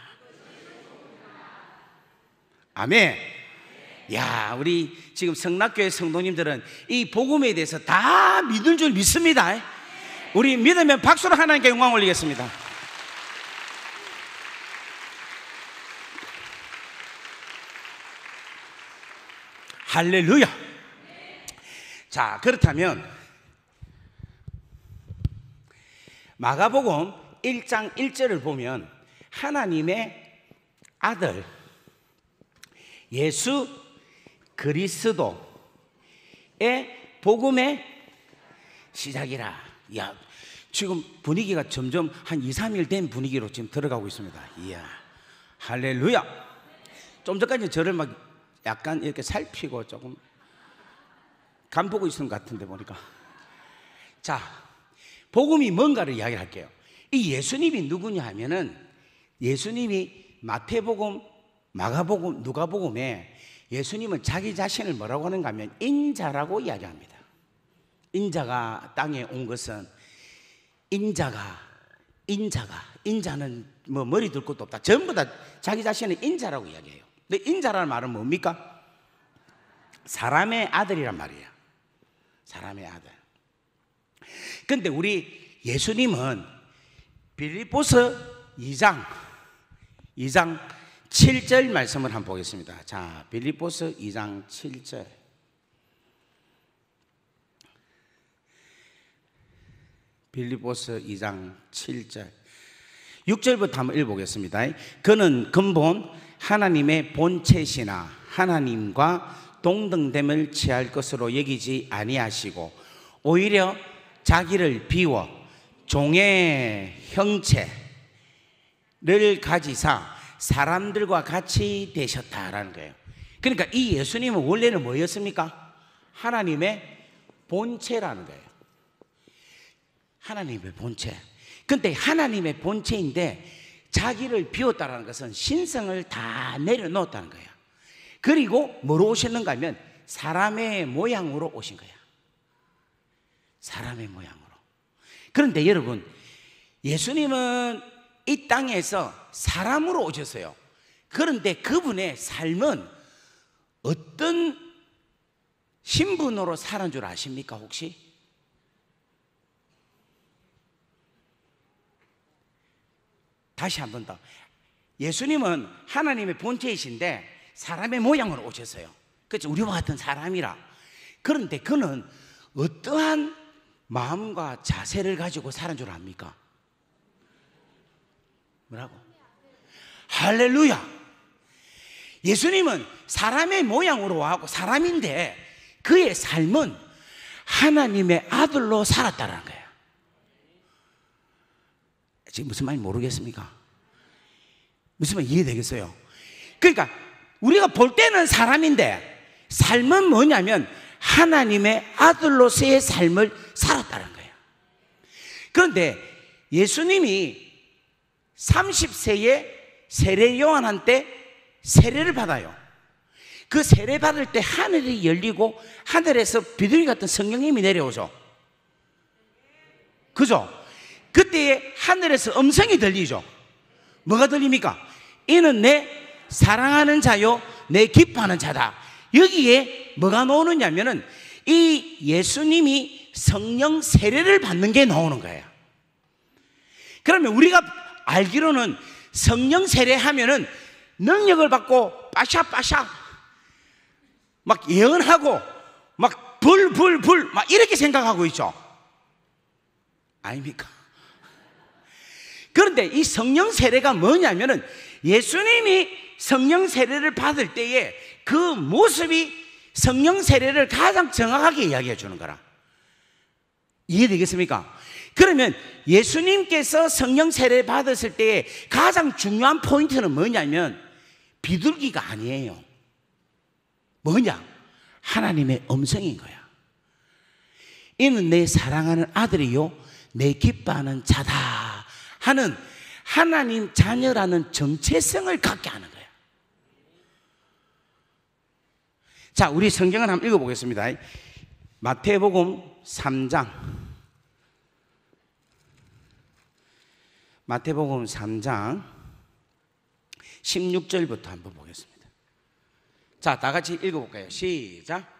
Speaker 1: 아멘. 야, 우리 지금 성락교회 성도님들은 이 복음에 대해서 다 믿는 줄 믿습니다. 우리 믿으면 박수로 하나님께 영광 올리겠습니다. 할렐루야. 자, 그렇다면 마가복음 1장 1절을 보면 하나님의 아들 예수 그리스도의 복음의 시작이라. 야, 지금 분위기가 점점 한 2, 3일 된 분위기로 지금 들어가고 있습니다. 이야, 할렐루야. 좀 전까지 저를 막 약간 이렇게 살피고 조금 간 보고 있는 것 같은데 보니까. 자, 복음이 뭔가를 이야기할게요. 이 예수님이 누구냐 하면은 예수님이 마태복음, 마가복음, 누가복음에 예수님은 자기 자신을 뭐라고 하는가 하면 인자라고 이야기합니다. 인자가 땅에 온 것은 인자가 인자가 인자는 뭐 머리 들 것도 없다. 전부 다 자기 자신을 인자라고 이야기해요. 근데 인자라는 말은 뭡니까? 사람의 아들이란 말이야. 사람의 아들. 근데 우리 예수님은 빌리포스 2장 2장 7절 말씀을 한번 보겠습니다. 자, 빌리포스 2장 7절. 빌리보스 2장 7절 6절부터 한번 읽어보겠습니다. 그는 근본 하나님의 본체시나 하나님과 동등됨을 취할 것으로 여기지 아니하시고 오히려 자기를 비워 종의 형체를 가지사 사람들과 같이 되셨다라는 거예요. 그러니까 이 예수님은 원래는 뭐였습니까? 하나님의 본체라는 거예요. 하나님의 본체. 근데 하나님의 본체인데 자기를 비웠다는 것은 신성을 다 내려놓았다는 거야. 그리고 뭐로 오셨는가 하면 사람의 모양으로 오신 거야. 사람의 모양으로. 그런데 여러분, 예수님은 이 땅에서 사람으로 오셨어요. 그런데 그분의 삶은 어떤 신분으로 사는 줄 아십니까, 혹시? 다시 한 번 더. 예수님은 하나님의 본체이신데 사람의 모양으로 오셨어요. 그렇죠? 우리와 같은 사람이라. 그런데 그는 어떠한 마음과 자세를 가지고 사는 줄 압니까? 뭐라고? 할렐루야! 예수님은 사람의 모양으로 하고 사람인데 그의 삶은 하나님의 아들로 살았다는 거예요. 지금 무슨 말인지 모르겠습니까? 무슨 말 이해되겠어요? 그러니까 우리가 볼 때는 사람인데 삶은 뭐냐면 하나님의 아들로서의 삶을 살았다는 거예요. 그런데 예수님이 30세에 세례 요한한테 세례를 받아요. 그 세례 받을 때 하늘이 열리고 하늘에서 비둘기 같은 성령님이 내려오죠. 그죠? 그때에 하늘에서 음성이 들리죠. 뭐가 들립니까? 이는 내 사랑하는 자요, 내 기뻐하는 자다. 여기에 뭐가 나오느냐면은 이 예수님이 성령 세례를 받는 게 나오는 거예요. 그러면 우리가 알기로는 성령 세례하면은 능력을 받고 빠샤빠샤 막 예언하고 막 불불불 막 이렇게 생각하고 있죠. 아닙니까? 그런데 이 성령 세례가 뭐냐면은 예수님이 성령 세례를 받을 때에 그 모습이 성령 세례를 가장 정확하게 이야기해 주는 거라. 이해되겠습니까? 그러면 예수님께서 성령 세례 받았을 때에 가장 중요한 포인트는 뭐냐면 비둘기가 아니에요. 뭐냐? 하나님의 음성인 거야. 이는 내 사랑하는 아들이요. 내 기뻐하는 자다. 하는 하나님 자녀라는 정체성을 갖게 하는 거예요. 자, 우리 성경을 한번 읽어보겠습니다. 마태복음 3장. 마태복음 3장 16절부터 한번 보겠습니다. 자, 다 같이 읽어볼까요? 시작.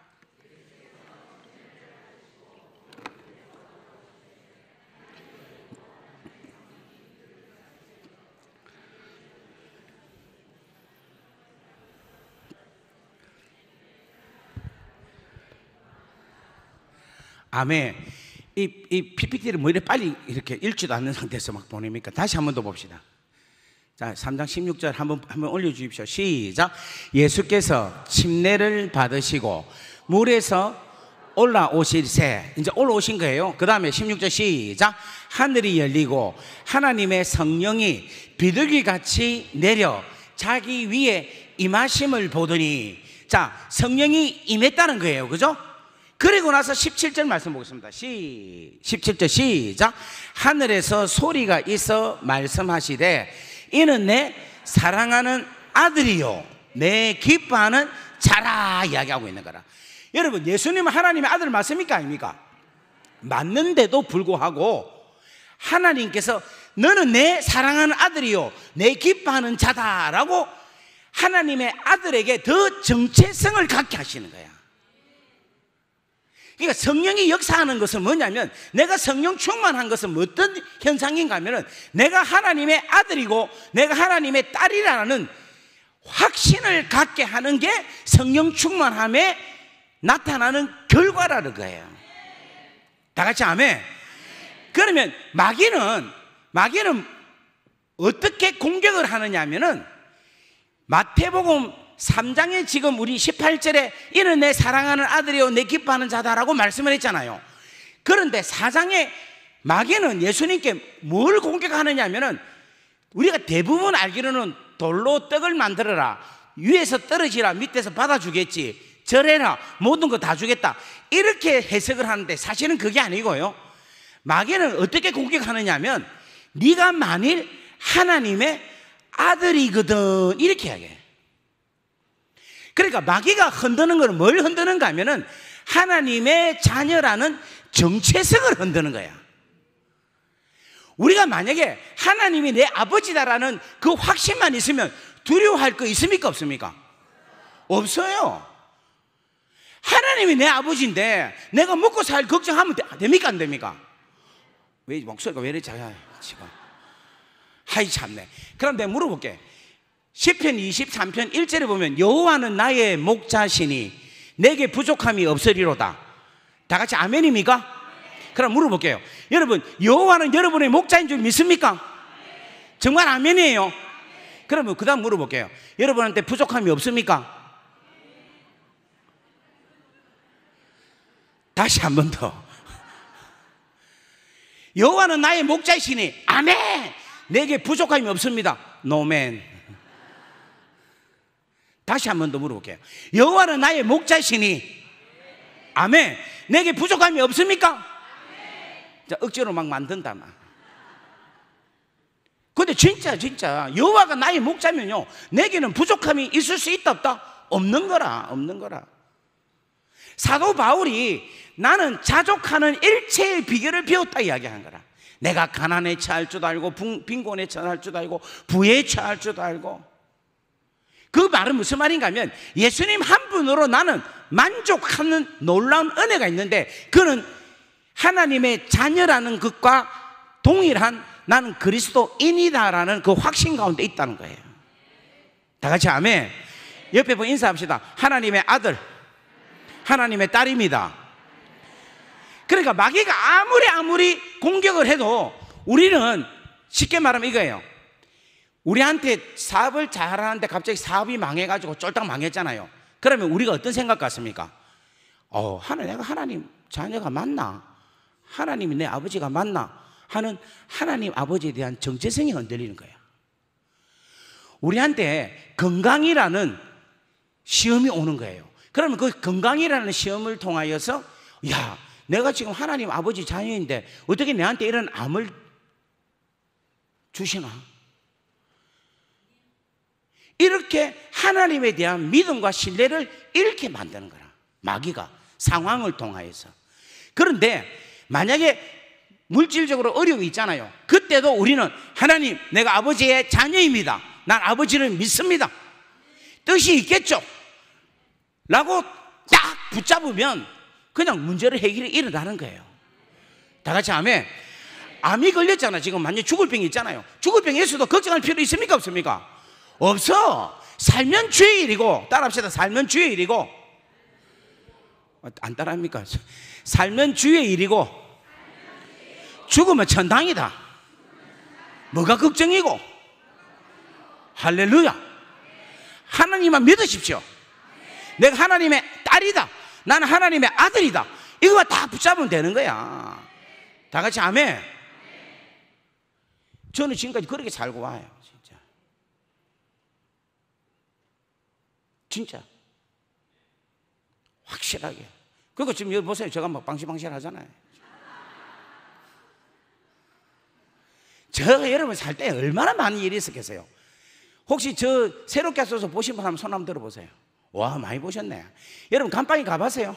Speaker 1: 아멘. 이, 이 PPT를 뭐 이래 빨리 이렇게 읽지도 않는 상태에서 막 보냅니까? 다시 한 번 더 봅시다. 자, 3장 16절 한번 한번 올려 주십시오. 시작. 예수께서 침례를 받으시고 물에서 올라오실세. 이제 올라오신 거예요. 그다음에 16절 시작. 하늘이 열리고 하나님의 성령이 비둘기 같이 내려 자기 위에 임하심을 보더니 자, 성령이 임했다는 거예요. 그죠? 그리고 나서 17절 말씀 보겠습니다. 시, 17절 시작. 하늘에서 소리가 있어 말씀하시되, 이는 내 사랑하는 아들이요. 내 기뻐하는 자라 이야기하고 있는 거라. 여러분, 예수님은 하나님의 아들 맞습니까? 아닙니까? 맞는데도 불구하고, 하나님께서 너는 내 사랑하는 아들이요. 내 기뻐하는 자다라고 하나님의 아들에게 더 정체성을 갖게 하시는 거야. 그러니까 성령이 역사하는 것은 뭐냐면 내가 성령 충만한 것은 어떤 현상인가 하면은 내가 하나님의 아들이고 내가 하나님의 딸이라는 확신을 갖게 하는 게 성령 충만함에 나타나는 결과라는 거예요. 다 같이 아멘. 그러면 마귀는 마귀는 어떻게 공격을 하느냐면은 마태복음 3장에 지금 우리 18절에 이는 내 사랑하는 아들이요 내 기뻐하는 자다라고 말씀을 했잖아요. 그런데 4장에 마귀는 예수님께 뭘 공격하느냐면은 우리가 대부분 알기로는 돌로 떡을 만들어라. 위에서 떨어지라. 밑에서 받아 주겠지. 절해라. 모든 거 다 주겠다. 이렇게 해석을 하는데 사실은 그게 아니고요. 마귀는 어떻게 공격하느냐면 네가 만일 하나님의 아들이거든 이렇게 이야기해요. 그러니까 마귀가 흔드는 건뭘 흔드는가 하면은 하나님의 자녀라는 정체성을 흔드는 거야. 우리가 만약에 하나님이 내 아버지다라는 그 확신만 있으면 두려워할 거 있습니까? 없습니까? 없어요. 하나님이 내 아버지인데 내가 먹고 살 걱정하면 아, 됩니까? 안 됩니까? 왜 목소리가 왜 이래 지금? 하이 참네. 그럼 내가 물어볼게. 1 0편 23편 1절에 보면 여호와는 나의 목자시니 내게 부족함이 없으리로다. 다 같이 아멘입니까? 그럼 물어볼게요. 여러분, 여호와는 여러분의 목자인 줄 믿습니까? 정말 아멘이에요. 그러면 그다음 물어볼게요. 여러분한테 부족함이 없습니까? 다시 한 번 더. 여호와는 나의 목자이시니 아멘. 내게 부족함이 없습니다. 노맨. No 다시 한 번 더 물어볼게요. 여호와는 나의 목자시니 아멘. 내게 부족함이 없습니까? 자, 억지로 막 만든다 막. 근데 진짜 진짜 여호와가 나의 목자면요. 내게는 부족함이 있을 수 있다 없다. 없는 거라. 없는 거라. 사도 바울이 나는 자족하는 일체의 비결을 배웠다 이야기한 거라. 내가 가난에 처할 줄 알고 빈곤에 처할 줄 알고 부에 처할 줄 알고 그 말은 무슨 말인가 하면 예수님 한 분으로 나는 만족하는 놀라운 은혜가 있는데 그는 하나님의 자녀라는 것과 동일한 나는 그리스도인이다라는 그 확신 가운데 있다는 거예요. 다 같이 아멘. 옆에 보 인사합시다. 하나님의 아들, 하나님의 딸입니다. 그러니까 마귀가 아무리 아무리 공격을 해도 우리는 쉽게 말하면 이거예요. 우리한테 사업을 잘하는데 갑자기 사업이 망해가지고 쫄딱 망했잖아요. 그러면 우리가 어떤 생각 같습니까? 어, 하나 내가 하나님 자녀가 맞나? 하나님이 내 아버지가 맞나? 하는 하나님 아버지에 대한 정체성이 흔들리는 거예요. 우리한테 건강이라는 시험이 오는 거예요. 그러면 그 건강이라는 시험을 통하여서, 야, 내가 지금 하나님 아버지 자녀인데 어떻게 내한테 이런 암을 주시나? 이렇게 하나님에 대한 믿음과 신뢰를 잃게 만드는 거라. 마귀가 상황을 통하여서. 그런데 만약에 물질적으로 어려움이 있잖아요. 그때도 우리는 하나님, 내가 아버지의 자녀입니다. 난 아버지를 믿습니다. 뜻이 있겠죠? 라고 딱 붙잡으면 그냥 문제를 해결이 일어나는 거예요. 다 같이 암에, 암이 걸렸잖아. 지금 만약 죽을 병이 있잖아요. 죽을 병에서도 걱정할 필요 있습니까? 없습니까? 없어. 살면 주의 일이고, 따라합시다. 살면 주의 일이고. 안 따라합니까? 살면 주의 일이고, 죽으면 천당이다. 뭐가 걱정이고? 할렐루야. 하나님만 믿으십시오. 내가 하나님의 딸이다. 나는 하나님의 아들이다. 이거다 붙잡으면 되는 거야. 다 같이 아멘. 저는 지금까지 그렇게 살고 와요. 진짜. 확실하게. 그리고 지금 여기 보세요. 제가 막 방실방실 하잖아요. 저 여러분 살 때 얼마나 많은 일이 있었겠어요? 혹시 저 새롭게 써서 보신 분 한번 손 한번 들어보세요. 와, 많이 보셨네. 여러분 감방에 가봤어요?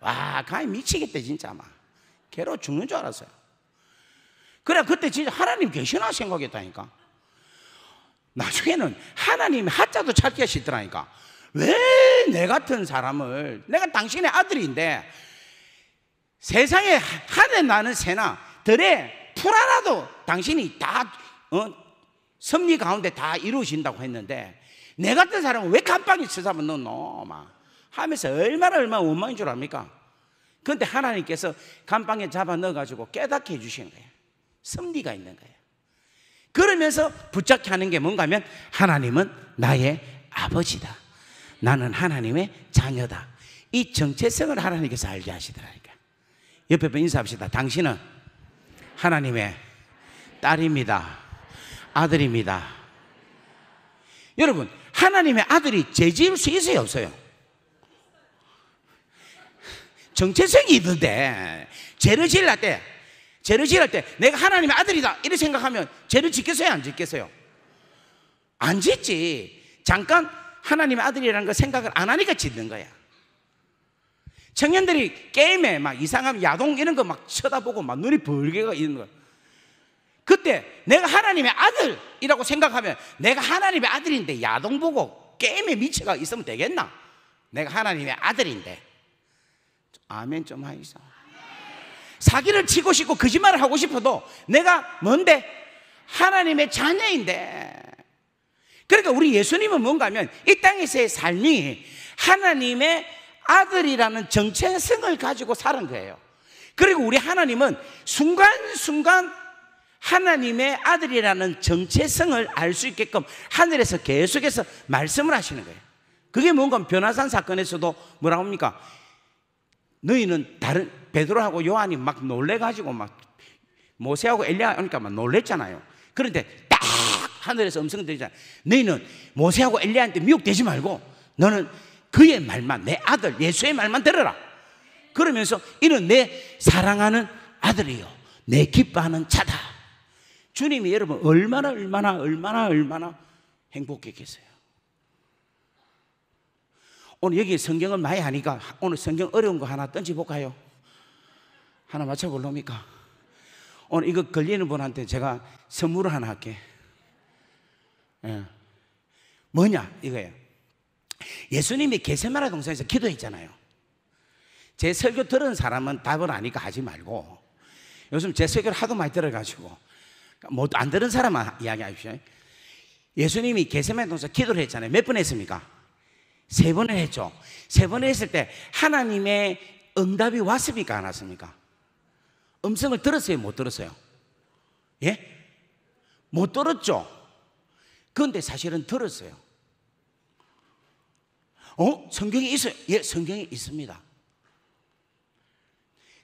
Speaker 1: 와, 감이 미치겠대, 진짜 막. 괴로 워 죽는 줄 알았어요. 그래, 그때 진짜 하나님 계시나 생각했다니까. 나중에는 하나님 하자도 찾게하시더라니까왜 내 같은 사람을 내가 당신의 아들인데 세상에 하늘 나는 새나 들에 풀 하나도 당신이 다 어, 섭리 가운데 다 이루어진다고 했는데 내 같은 사람은 왜 감방에 쳐다만 넣노? 막 하면서 얼마나 얼마나 원망인 줄 압니까? 그런데 하나님께서 감방에 잡아 넣어가지고 깨닫게 해주시 거예요. 섭리가 있는 거예요. 그러면서 붙잡게 하는 게 뭔가 하면 하나님은 나의 아버지다. 나는 하나님의 자녀다. 이 정체성을 하나님께서 알게 하시더라니까. 옆에 분 인사합시다. 당신은 하나님의 딸입니다. 아들입니다. 여러분, 하나님의 아들이 죄지을 수 있어요, 없어요? 정체성이 있는데, 죄를 지을 때 죄를 지을 때 내가 하나님의 아들이다 이렇게 생각하면 죄를 짓겠어요안짓겠어요안 짓지 잠깐 하나님의 아들이라는 걸 생각을 안 하니까 짓는 거야 청년들이 게임에 막 이상한 야동 이런 거 막 쳐다보고 막 눈이 벌개가 있는 거야 그때 내가 하나님의 아들이라고 생각하면 내가 하나님의 아들인데 야동 보고 게임에 미쳐가 있으면 되겠나? 내가 하나님의 아들인데 아멘 좀 하이사 사기를 치고 싶고 거짓말을 하고 싶어도 내가 뭔데? 하나님의 자녀인데. 그러니까 우리 예수님은 뭔가 하면 이 땅에서의 삶이 하나님의 아들이라는 정체성을 가지고 사는 거예요. 그리고 우리 하나님은 순간순간 하나님의 아들이라는 정체성을 알 수 있게끔 하늘에서 계속해서 말씀을 하시는 거예요. 그게 뭔가 변화산 사건에서도 뭐라 합니까? 너희는 다른 베드로하고 요한이 막 놀래가지고 막 모세하고 엘리야 하니까 그러니까 막 놀랬잖아요. 그런데 딱 하늘에서 음성 들리잖아. 너희는 모세하고 엘리야한테 미혹되지 말고 너는 그의 말만 내 아들 예수의 말만 들어라. 그러면서 이는 내 사랑하는 아들이요. 내 기뻐하는 차다. 주님이 여러분 얼마나 얼마나 얼마나 얼마나 행복했겠어요. 오늘 여기 성경을 많이 하니까 오늘 성경 어려운 거 하나 던져볼까요? 하나 맞춰볼랍니까? 오늘 이거 걸리는 분한테 제가 선물을 하나 할게. 예. 뭐냐? 이거예요. 예수님이 개세마라 동산에서 기도했잖아요. 제 설교 들은 사람은 답을 아니까 하지 말고 요즘 제 설교를 하도 많이 들어가지고 뭐안 들은 사람만 아, 이야기하십시오. 예수님이 개세마라 동산 기도를 했잖아요. 몇 번 했습니까? 세 번을 했죠. 세 번을 했을 때 하나님의 응답이 왔습니까? 안 왔습니까? 음성을 들었어요? 못 들었어요? 예? 못 들었죠? 그런데 사실은 들었어요. 어? 성경이 있어요? 예, 성경이 있습니다.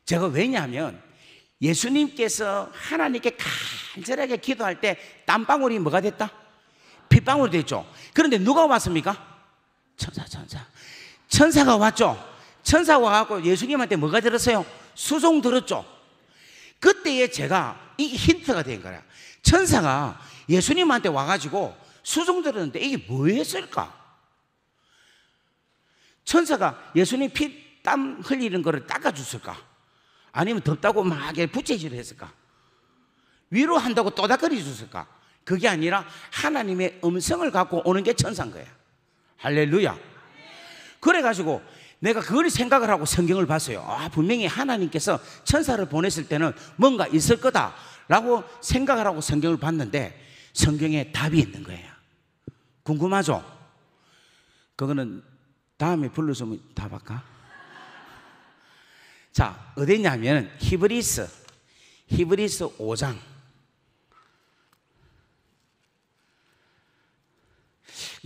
Speaker 1: 제가 왜냐하면 예수님께서 하나님께 간절하게 기도할 때 땀방울이 뭐가 됐다? 핏방울이 됐죠. 그런데 누가 왔습니까? 천사, 천사. 천사가 왔죠. 천사가 와갖고 예수님한테 뭐가 들었어요? 수송 들었죠. 그때에 제가 이 힌트가 된 거야. 천사가 예수님한테 와가지고 수종 들었는데 이게 뭐였을까? 천사가 예수님 피, 땀 흘리는 거를 닦아줬을까? 아니면 덥다고 막 부채질을 했을까? 위로한다고 또닥거리 줬을까? 그게 아니라 하나님의 음성을 갖고 오는 게 천사인 거야. 할렐루야. 그래가지고 내가 그걸 생각을 하고 성경을 봤어요. 아, 분명히 하나님께서 천사를 보냈을 때는 뭔가 있을 거다라고 생각을 하고 성경을 봤는데 성경에 답이 있는 거예요. 궁금하죠? 그거는 다음에 불러주면 답할까? 자, 어디냐면 히브리스, 히브리스 5장.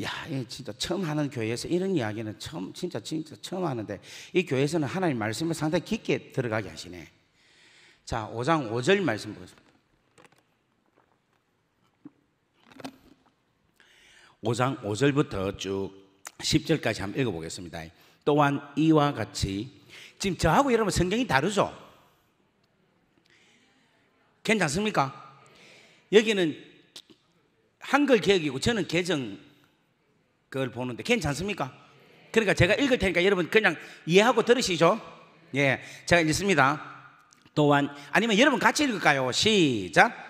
Speaker 1: 야, 진짜 처음 하는 교회에서 이런 이야기는 처음, 진짜, 진짜 처음 하는데 이 교회에서는 하나님 말씀을 상당히 깊게 들어가게 하시네. 자, 5장 5절 말씀 보겠습니다. 5장 5절부터 쭉 10절까지 한번 읽어보겠습니다. 또한 이와 같이 지금 저하고 여러분 성경이 다르죠? 괜찮습니까? 여기는 한글 개혁이고 저는 개정 그걸 보는데 괜찮습니까? 그러니까 제가 읽을 테니까 여러분 그냥 이해하고 들으시죠. 예, 제가 읽습니다. 또한 아니면 여러분 같이 읽을까요? 시작.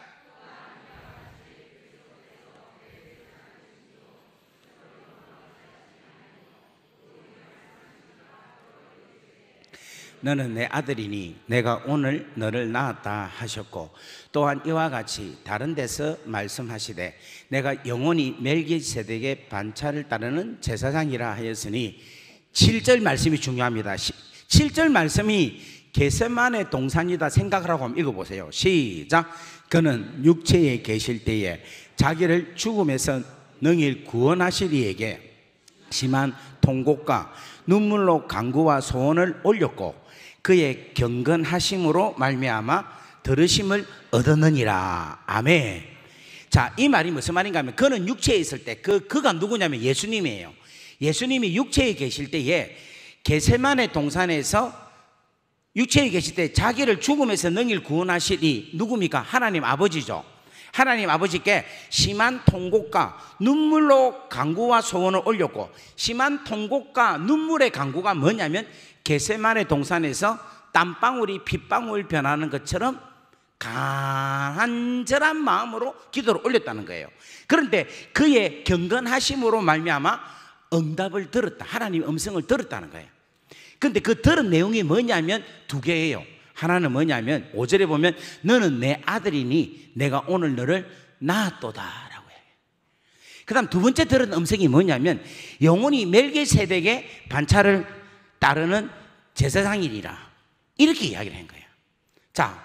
Speaker 1: 너는 내 아들이니 내가 오늘 너를 낳았다 하셨고 또한 이와 같이 다른 데서 말씀하시되 내가 영원히 멜기세덱의 반차를 따르는 제사장이라 하였으니 7절 말씀이 중요합니다. 7절 말씀이 개세만의 동산이다 생각을 하고 한번 읽어보세요. 시작. 그는 육체에 계실 때에 자기를 죽음에서 능히 구원하시리에게 심한 통곡과 눈물로 간구와 소원을 올렸고 그의 경건하심으로 말미암아 들으심을 얻었느니라. 아멘. 자, 이 말이 무슨 말인가 하면 그는 육체에 있을 때 그 그가 누구냐면 예수님이에요. 예수님이 육체에 계실 때에 게세만의 동산에서 육체에 계실 때 자기를 죽음에서 능히 구원하시니 누굽니까? 하나님 아버지죠. 하나님 아버지께 심한 통곡과 눈물로 강구와 소원을 올렸고 심한 통곡과 눈물의 강구가 뭐냐면 개세만의 동산에서 땀방울이 핏방울 변하는 것처럼 간절한 마음으로 기도를 올렸다는 거예요. 그런데 그의 경건하심으로 말미암아 응답을 들었다. 하나님 음성을 들었다는 거예요. 그런데그 들은 내용이 뭐냐면 두 개예요. 하나는 뭐냐면 5절에 보면 너는 내 아들이니 내가 오늘 너를 낳았도다라고 해요. 그 다음 두 번째 들은 음성이 뭐냐면 영혼이 멜기세덱의 반차를 따르는 제사장이라 이렇게 이야기를 한 거예요. 자,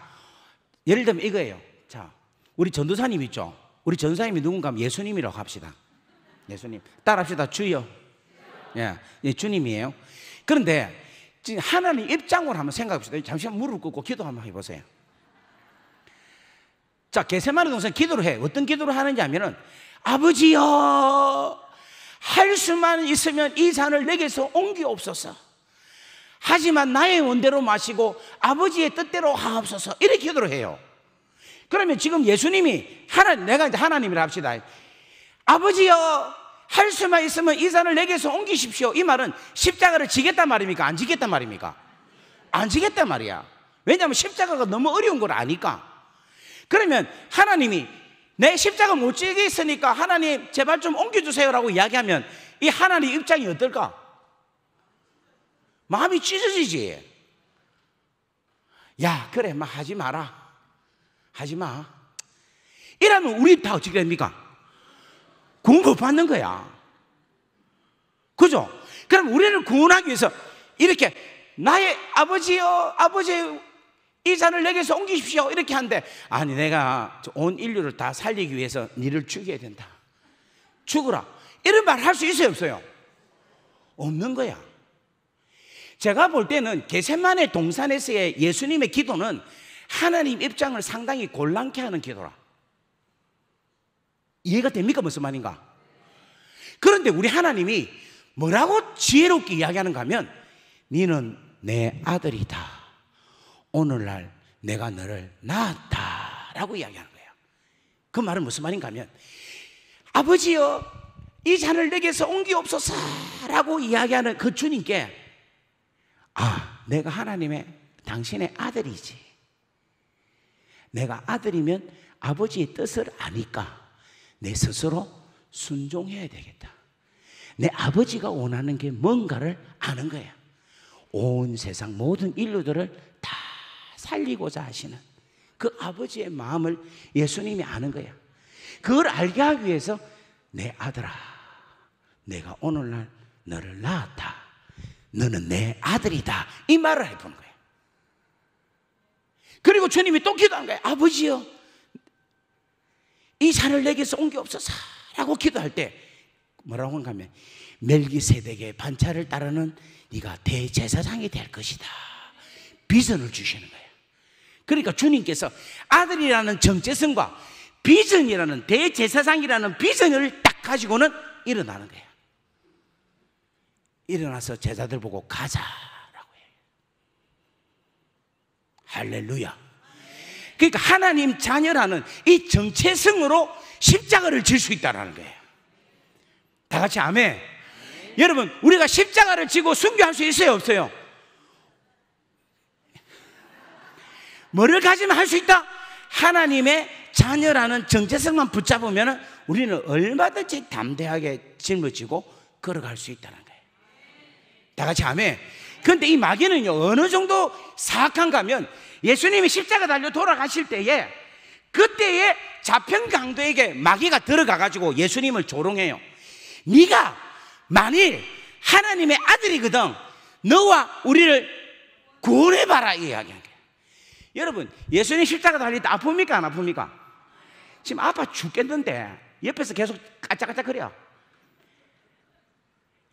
Speaker 1: 예를 들면 이거예요. 자, 우리 전도사님 있죠? 우리 전사님이 누군가 하면 예수님이라고 합시다. 예수님. 따라 합시다. 주여. 예, 예, 주님이에요. 그런데 하나님 입장으로 한번 생각해 봅시다. 잠시만 무릎 꿇고 기도 한번 해보세요. 자, 개세마는 동생 기도를 해. 어떤 기도를 하는지 하면은 아버지여 할 수만 있으면 이 잔을 내게서 옮겨옵소서. 하지만 나의 원대로 마시고 아버지의 뜻대로 하옵소서. 이렇게 기도를 해요. 그러면 지금 예수님이 하나 내가 이제 하나님이라 합시다. 아버지여 할 수만 있으면 이 산을 내게서 옮기십시오. 이 말은 십자가를 지겠단 말입니까? 안 지겠단 말입니까? 안 지겠단 말이야. 왜냐하면 십자가가 너무 어려운 걸 아니까. 그러면 하나님이 내 십자가 못 지겠으니까 하나님 제발 좀 옮겨주세요라고 이야기하면 이 하나님 입장이 어떨까? 마음이 찢어지지. 야, 그래, 막 하지 마라. 하지 마. 이러면 우리 다 어떻게 됩니까? 공급받는 거야. 그죠? 그럼 우리를 구원하기 위해서 이렇게 나의 아버지요, 아버지이 잔을 내게서 옮기십시오. 이렇게 한데, 아니, 내가 온 인류를 다 살리기 위해서 니를 죽여야 된다. 죽으라. 이런 말 할 수 있어요, 없어요? 없는 거야. 제가 볼 때는 게세만의 동산에서의 예수님의 기도는 하나님 입장을 상당히 곤란케 하는 기도라. 이해가 됩니까? 무슨 말인가? 그런데 우리 하나님이 뭐라고 지혜롭게 이야기하는가 하면 너는 내 아들이다. 오늘날 내가 너를 낳았다. 라고 이야기하는 거예요. 그 말은 무슨 말인가 하면 아버지여 이 잔을 내게서 옮기옵소서 라고 이야기하는 그 주님께 아 내가 하나님의 당신의 아들이지 내가 아들이면 아버지의 뜻을 아니까 내 스스로 순종해야 되겠다. 내 아버지가 원하는 게 뭔가를 아는 거야. 온 세상 모든 인류들을 다 살리고자 하시는 그 아버지의 마음을 예수님이 아는 거야. 그걸 알게 하기 위해서 내 아들아, 내가 오늘날 너를 낳았다. 너는 내 아들이다. 이 말을 해보는 거야. 그리고 주님이 또 기도한 거야. 아버지여, 이 잔을 내게서 온 게 없어서라고 기도할 때 뭐라고 하면 멜기세덱의 반차를 따르는 네가 대제사장이 될 것이다. 비전을 주시는 거예요. 그러니까 주님께서 아들이라는 정체성과 비전이라는 대제사장이라는 비전을 딱 가지고는 일어나는 거예요. 일어나서 제자들 보고 가자라고 해요. 할렐루야. 그러니까 하나님 자녀라는 이 정체성으로 십자가를 질 수 있다라는 거예요. 다 같이 아멘. 네. 여러분, 우리가 십자가를 지고 순교할 수 있어요, 없어요? 뭐를 가지면 할 수 있다? 하나님의 자녀라는 정체성만 붙잡으면 우리는 얼마든지 담대하게 짊어지고 걸어갈 수 있다는 거예요. 다 같이 아멘. 그런데이 마귀는요, 어느 정도 사악한가 면 예수님이 십자가 달려 돌아가실 때에 그때에 자평 강도에게 마귀가 들어가가지고 예수님을 조롱해요. 네가 만일 하나님의 아들이거든 너와 우리를 구원해봐라 이야기한 거 여러분 예수님 십자가 달릴 때 아픕니까 안 아픕니까? 지금 아파 죽겠는데 옆에서 계속 까짝까짝거려.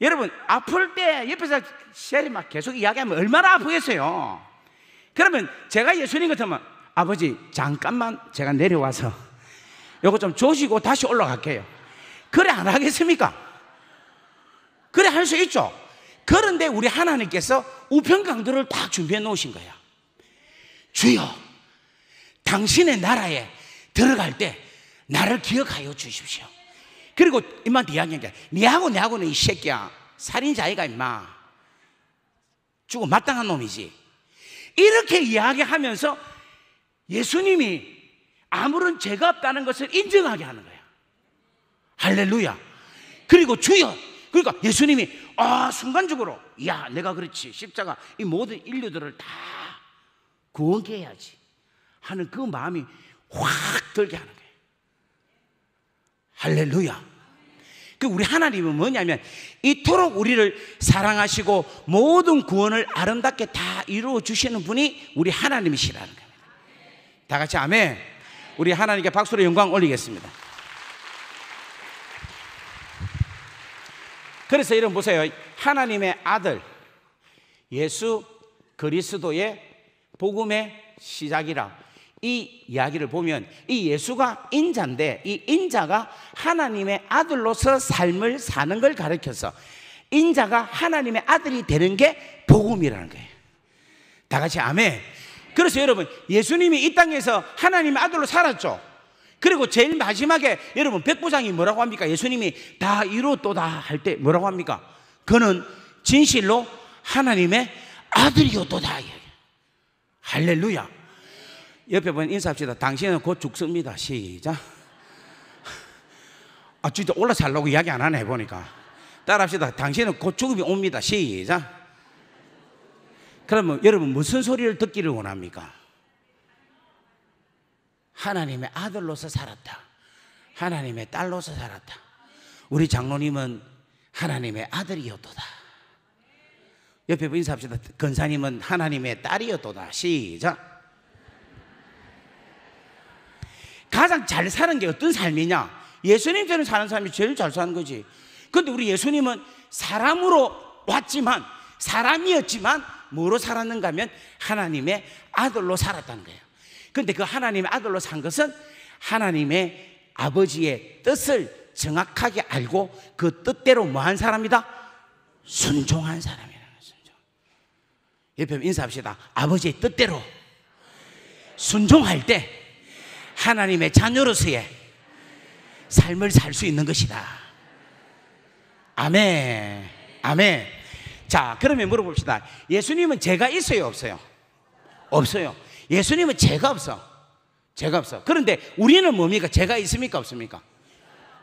Speaker 1: 여러분 아플 때 옆에서 셀이 막 계속 이야기하면 얼마나 아프겠어요. 그러면 제가 예수님 같으면 아버지 잠깐만 제가 내려와서 요거 좀 조시고 다시 올라갈게요. 그래 안 하겠습니까? 그래 할 수 있죠. 그런데 우리 하나님께서 우편 강도를 딱 준비해 놓으신 거야. 주여, 당신의 나라에 들어갈 때 나를 기억하여 주십시오. 그리고 임마한테 네 이야기한 게 니하고 내하고는 이 새끼야 살인자애가 임마 죽어 마땅한 놈이지 이렇게 이야기하면서 예수님이 아무런 죄가 없다는 것을 인정하게 하는 거야 할렐루야 그리고 주여 그러니까 예수님이 아 순간적으로 야 내가 그렇지 십자가 이 모든 인류들을 다 구원해야지 케 하는 그 마음이 확 들게 하는 거야 할렐루야. 그 우리 하나님은 뭐냐면 이토록 우리를 사랑하시고 모든 구원을 아름답게 다 이루어 주시는 분이 우리 하나님이시라는 겁니다. 다 같이 아멘. 우리 하나님께 박수로 영광 올리겠습니다. 그래서 이런 보세요. 하나님의 아들 예수 그리스도의 복음의 시작이라 이 이야기를 보면 이 예수가 인자인데 이 인자가 하나님의 아들로서 삶을 사는 걸 가르쳐서 인자가 하나님의 아들이 되는 게 복음이라는 거예요. 다 같이 아멘. 그래서 여러분 예수님이 이 땅에서 하나님의 아들로 살았죠. 그리고 제일 마지막에 여러분 백부장이 뭐라고 합니까? 예수님이 다이루었다할 때 뭐라고 합니까? 그는 진실로 하나님의 아들이었다 할렐루야. 옆에 보면 인사합시다. 당신은 곧 죽습니다. 시작. 아, 진짜 올라살라고 이야기 안 하네, 보니까. 따라합시다. 당신은 곧 죽음이 옵니다. 시작. 그러면 여러분 무슨 소리를 듣기를 원합니까? 하나님의 아들로서 살았다. 하나님의 딸로서 살았다. 우리 장로님은 하나님의 아들이었도다. 옆에 인사합시다. 건사님은 하나님의 딸이었도다. 시작. 가장 잘 사는 게 어떤 삶이냐? 예수님처럼 사는 삶이 제일 잘 사는 거지. 근데 우리 예수님은 사람으로 왔지만, 사람이었지만, 뭐로 살았는가 하면 하나님의 아들로 살았다는 거예요. 근데 그 하나님의 아들로 산 것은 하나님의 아버지의 뜻을 정확하게 알고 그 뜻대로 뭐한 사람이다? 순종한 사람이라는 순종. 옆에 인사합시다. 아버지의 뜻대로 순종할 때 하나님의 자녀로서의 삶을 살 수 있는 것이다. 아멘. 아멘. 자, 그러면 물어봅시다. 예수님은 죄가 있어요, 없어요? 없어요. 예수님은 죄가 없어. 죄가 없어. 그런데 우리는 뭡니까? 죄가 있습니까? 없습니까?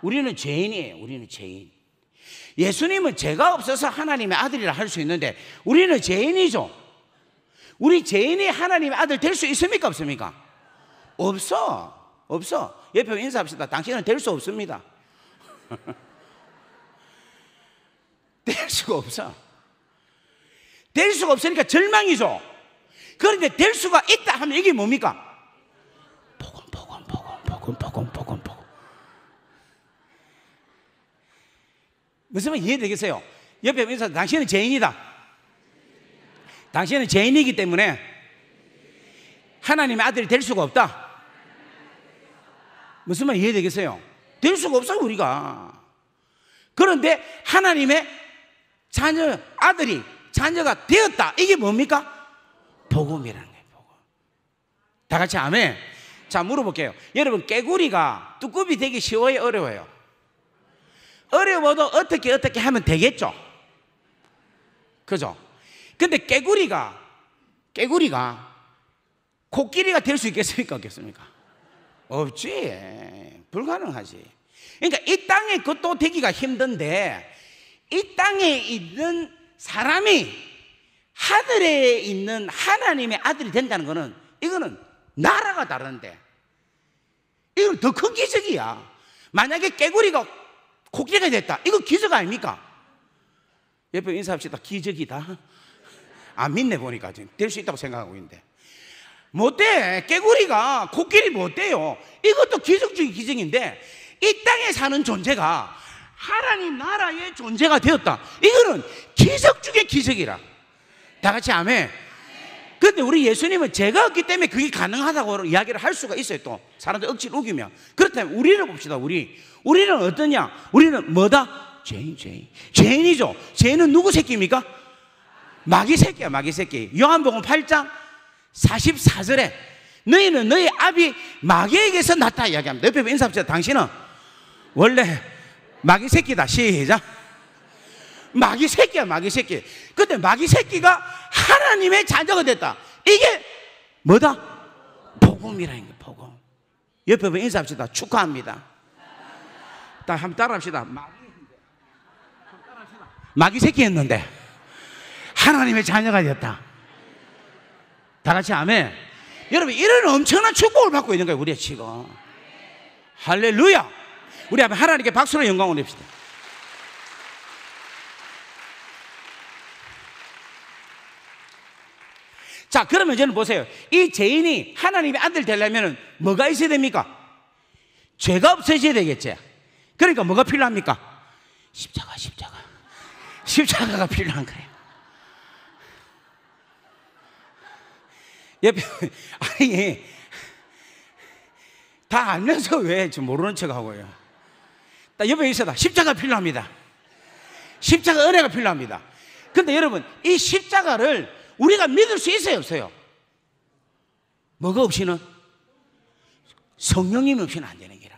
Speaker 1: 우리는 죄인이에요. 우리는 죄인. 예수님은 죄가 없어서 하나님의 아들이라 할 수 있는데 우리는 죄인이죠. 우리 죄인이 하나님의 아들 될 수 있습니까? 없습니까? 없어. 없어. 옆에 뭐 인사합시다. 당신은 될 수 없습니다. 될 수가 없어. 될 수가 없으니까 절망이죠. 그런데 될 수가 있다 하면 이게 뭡니까? 보금보금보금보금보금보금 무슨 말 이해되겠어요? 옆에 뭐 인사 당신은 죄인이다. 당신은 죄인이기 때문에 하나님의 아들이 될 수가 없다. 무슨 말 이해되겠어요? 될 수가 없어요, 우리가. 그런데 하나님의 자녀, 아들이 자녀가 되었다. 이게 뭡니까? 복음이라는 거예요, 복음. 다 같이 아멘. 자, 물어볼게요. 여러분, 깨구리가 뚜껑이 되기 쉬워요, 어려워요? 어려워도 어떻게 어떻게 하면 되겠죠? 그죠? 근데 깨구리가, 깨구리가 코끼리가 될 수 있겠습니까? 없겠습니까? 없지. 불가능하지. 그러니까 이 땅에 그것도 되기가 힘든데 이 땅에 있는 사람이 하늘에 있는 하나님의 아들이 된다는 거는 이거는 나라가 다른데 이건 더큰 기적이야. 만약에 깨구리가 코끼리가 됐다. 이거 기적 아닙니까? 옆에 인사합시다. 기적이다. 안 믿네 보니까 지금 될수 있다고 생각하고 있는데. 못돼 개구리가 코끼리 못돼요 이것도 기적 중의 기적인데 이 땅에 사는 존재가 하나님 나라의 존재가 되었다 이거는 기적 중의 기적이라 다 같이 아멘 근데 우리 예수님은 죄가 없기 때문에 그게 가능하다고 이야기를 할 수가 있어요 또 사람들 억지로 우기면 그렇다면 우리를 봅시다 우리 우리는 어떠냐 우리는 뭐다? 죄인 죄인 죄인이죠 죄인 누구 새끼입니까? 마귀 새끼야 마귀 새끼 요한복음 8장 44절에 너희는 너희 아비 마귀에게서 났다 이야기합니다. 옆에 뭐 인사합시다. 당신은 원래 마귀 새끼다. 시작. 마귀 새끼야, 마귀 새끼. 근데 마귀 새끼가 하나님의 자녀가 됐다. 이게 뭐다? 복음이라는 게 복음. 옆에 뭐 인사합시다. 축하합니다. 한번 따라합시다. 마귀, 새끼였는데 하나님의 자녀가 됐다. 다 같이 아멘. 여러분, 이런 엄청난 축복을 받고 있는 거예요, 우리가 지금. 할렐루야! 우리 앞에 하나님께 박수로 영광 올립시다. 자, 그러면 저는 보세요. 이 죄인이 하나님의 아들 되려면 뭐가 있어야 됩니까? 죄가 없어져야 되겠죠 그러니까 뭐가 필요합니까? 십자가, 십자가. 십자가가 필요한 거예요. 옆에, 아니, 다 알면서 왜 지금 모르는 척 하고요. 딱 옆에 있어다. 십자가 필요합니다. 십자가 은혜가 필요합니다. 근데 여러분, 이 십자가를 우리가 믿을 수 있어요, 없어요? 뭐가 없이는? 성령님 없이는 안 되는 기라.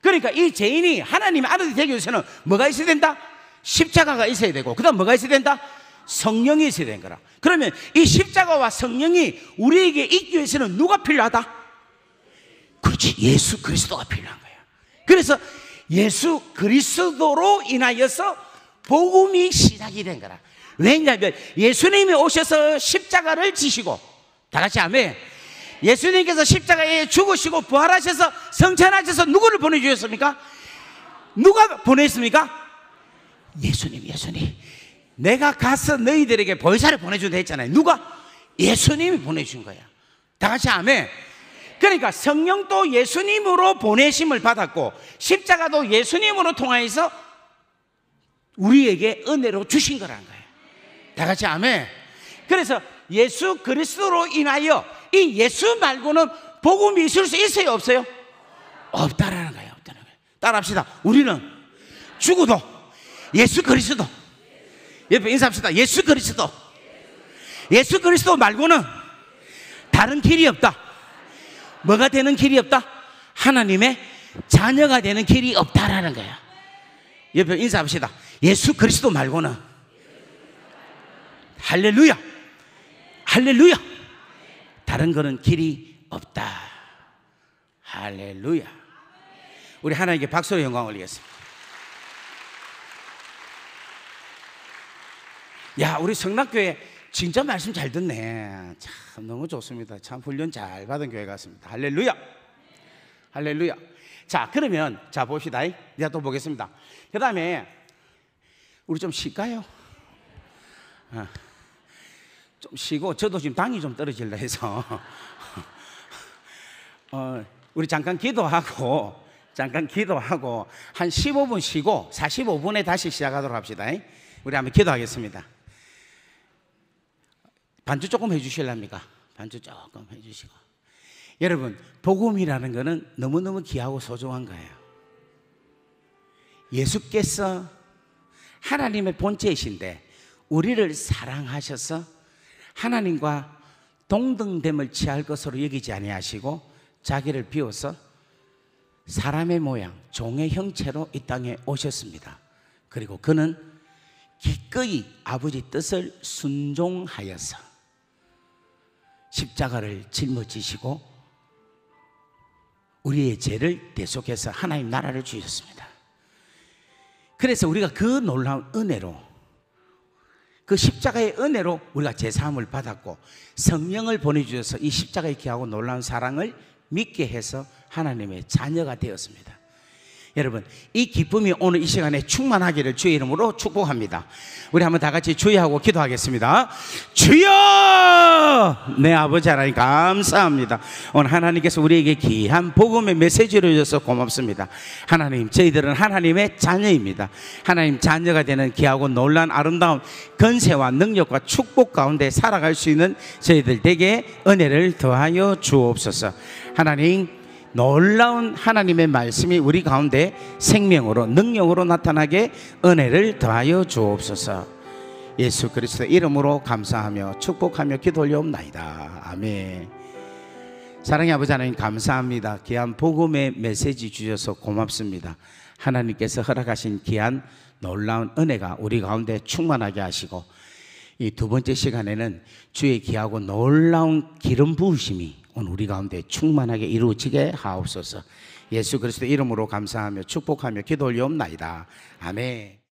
Speaker 1: 그러니까 이 죄인이 하나님의 아들이 되기 위해서는 뭐가 있어야 된다? 십자가가 있어야 되고, 그 다음 뭐가 있어야 된다? 성령이 있어야 되는 거라. 그러면 이 십자가와 성령이 우리에게 있기 위해서는 누가 필요하다? 그렇지. 예수 그리스도가 필요한 거야. 그래서 예수 그리스도로 인하여서 복음이 시작이 된 거라. 왜냐하면 예수님이 오셔서 십자가를 지시고 다 같이 아멘. 예수님께서 십자가에 죽으시고 부활하셔서 성찬하셔서 누구를 보내주셨습니까? 누가 보냈습니까? 예수님, 예수님. 내가 가서 너희들에게 보혜사를 보내준다 했잖아요. 누가? 예수님이 보내준 거야. 다 같이 아멘. 그러니까 성령도 예수님으로 보내심을 받았고 십자가도 예수님으로 통하여서 우리에게 은혜로 주신 거란 거예요. 다 같이 아멘. 그래서 예수 그리스도로 인하여 이 예수 말고는 복음이 있을 수 있어요, 없어요? 없다라는 거예요, 없다는 거예요. 따라합시다. 우리는 죽어도 예수 그리스도 옆에 인사합시다. 예수 그리스도. 예수 그리스도 말고는 다른 길이 없다. 뭐가 되는 길이 없다? 하나님의 자녀가 되는 길이 없다라는 거야. 옆에 인사합시다. 예수 그리스도 말고는 할렐루야. 할렐루야. 다른 거는 길이 없다. 할렐루야. 우리 하나님께 박수로 영광 올리겠습니다. 야, 우리 성락교회 진짜 말씀 잘 듣네. 참 너무 좋습니다. 참 훈련 잘 받은 교회 같습니다. 할렐루야. 할렐루야. 자, 그러면 자 봅시다. 내가 또 보겠습니다. 그다음에 우리 좀 쉴까요? 어, 좀 쉬고 저도 지금 당이 좀 떨어질라 해서 어, 우리 잠깐 기도하고 잠깐 기도하고 한 15분 쉬고 45분에 다시 시작하도록 합시다. 우리 한번 기도하겠습니다. 반주 조금 해주실랍니까? 반주 조금 해주시고. 여러분, 복음이라는 것은 너무너무 귀하고 소중한 거예요. 예수께서 하나님의 본체이신데 우리를 사랑하셔서 하나님과 동등됨을 취할 것으로 여기지 아니하시고 자기를 비워서 사람의 모양, 종의 형체로 이 땅에 오셨습니다. 그리고 그는 기꺼이 아버지 뜻을 순종하여서 십자가를 짊어지시고 우리의 죄를 대속해서 하나님 나라를 주셨습니다. 그래서 우리가 그 놀라운 은혜로 그 십자가의 은혜로 우리가 제사함을 받았고 성령을 보내주셔서 이 십자가의 기하고 놀라운 사랑을 믿게 해서 하나님의 자녀가 되었습니다. 여러분, 이 기쁨이 오늘 이 시간에 충만하기를 주의 이름으로 축복합니다. 우리 한번 다 같이 주의하고 기도하겠습니다. 주여! 내 아버지 하나님 감사합니다. 오늘 하나님께서 우리에게 귀한 복음의 메시지를 주셔서 고맙습니다. 하나님, 저희들은 하나님의 자녀입니다. 하나님 자녀가 되는 귀하고 놀란 아름다운 건세와 능력과 축복 가운데 살아갈 수 있는 저희들 되게 은혜를 더하여 주옵소서. 하나님, 놀라운 하나님의 말씀이 우리 가운데 생명으로 능력으로 나타나게 은혜를 더하여 주옵소서. 예수 그리스도 이름으로 감사하며 축복하며 기도 올려옵나이다. 아멘. 사랑해 아버지 하나님 감사합니다. 귀한 복음의 메시지 주셔서 고맙습니다. 하나님께서 허락하신 귀한 놀라운 은혜가 우리 가운데 충만하게 하시고 이 두 번째 시간에는 주의 귀하고 놀라운 기름 부으심이 오늘 우리 가운데 충만하게 이루어지게 하옵소서. 예수 그리스도 이름으로 감사하며 축복하며 기도 올리옵나이다. 아멘.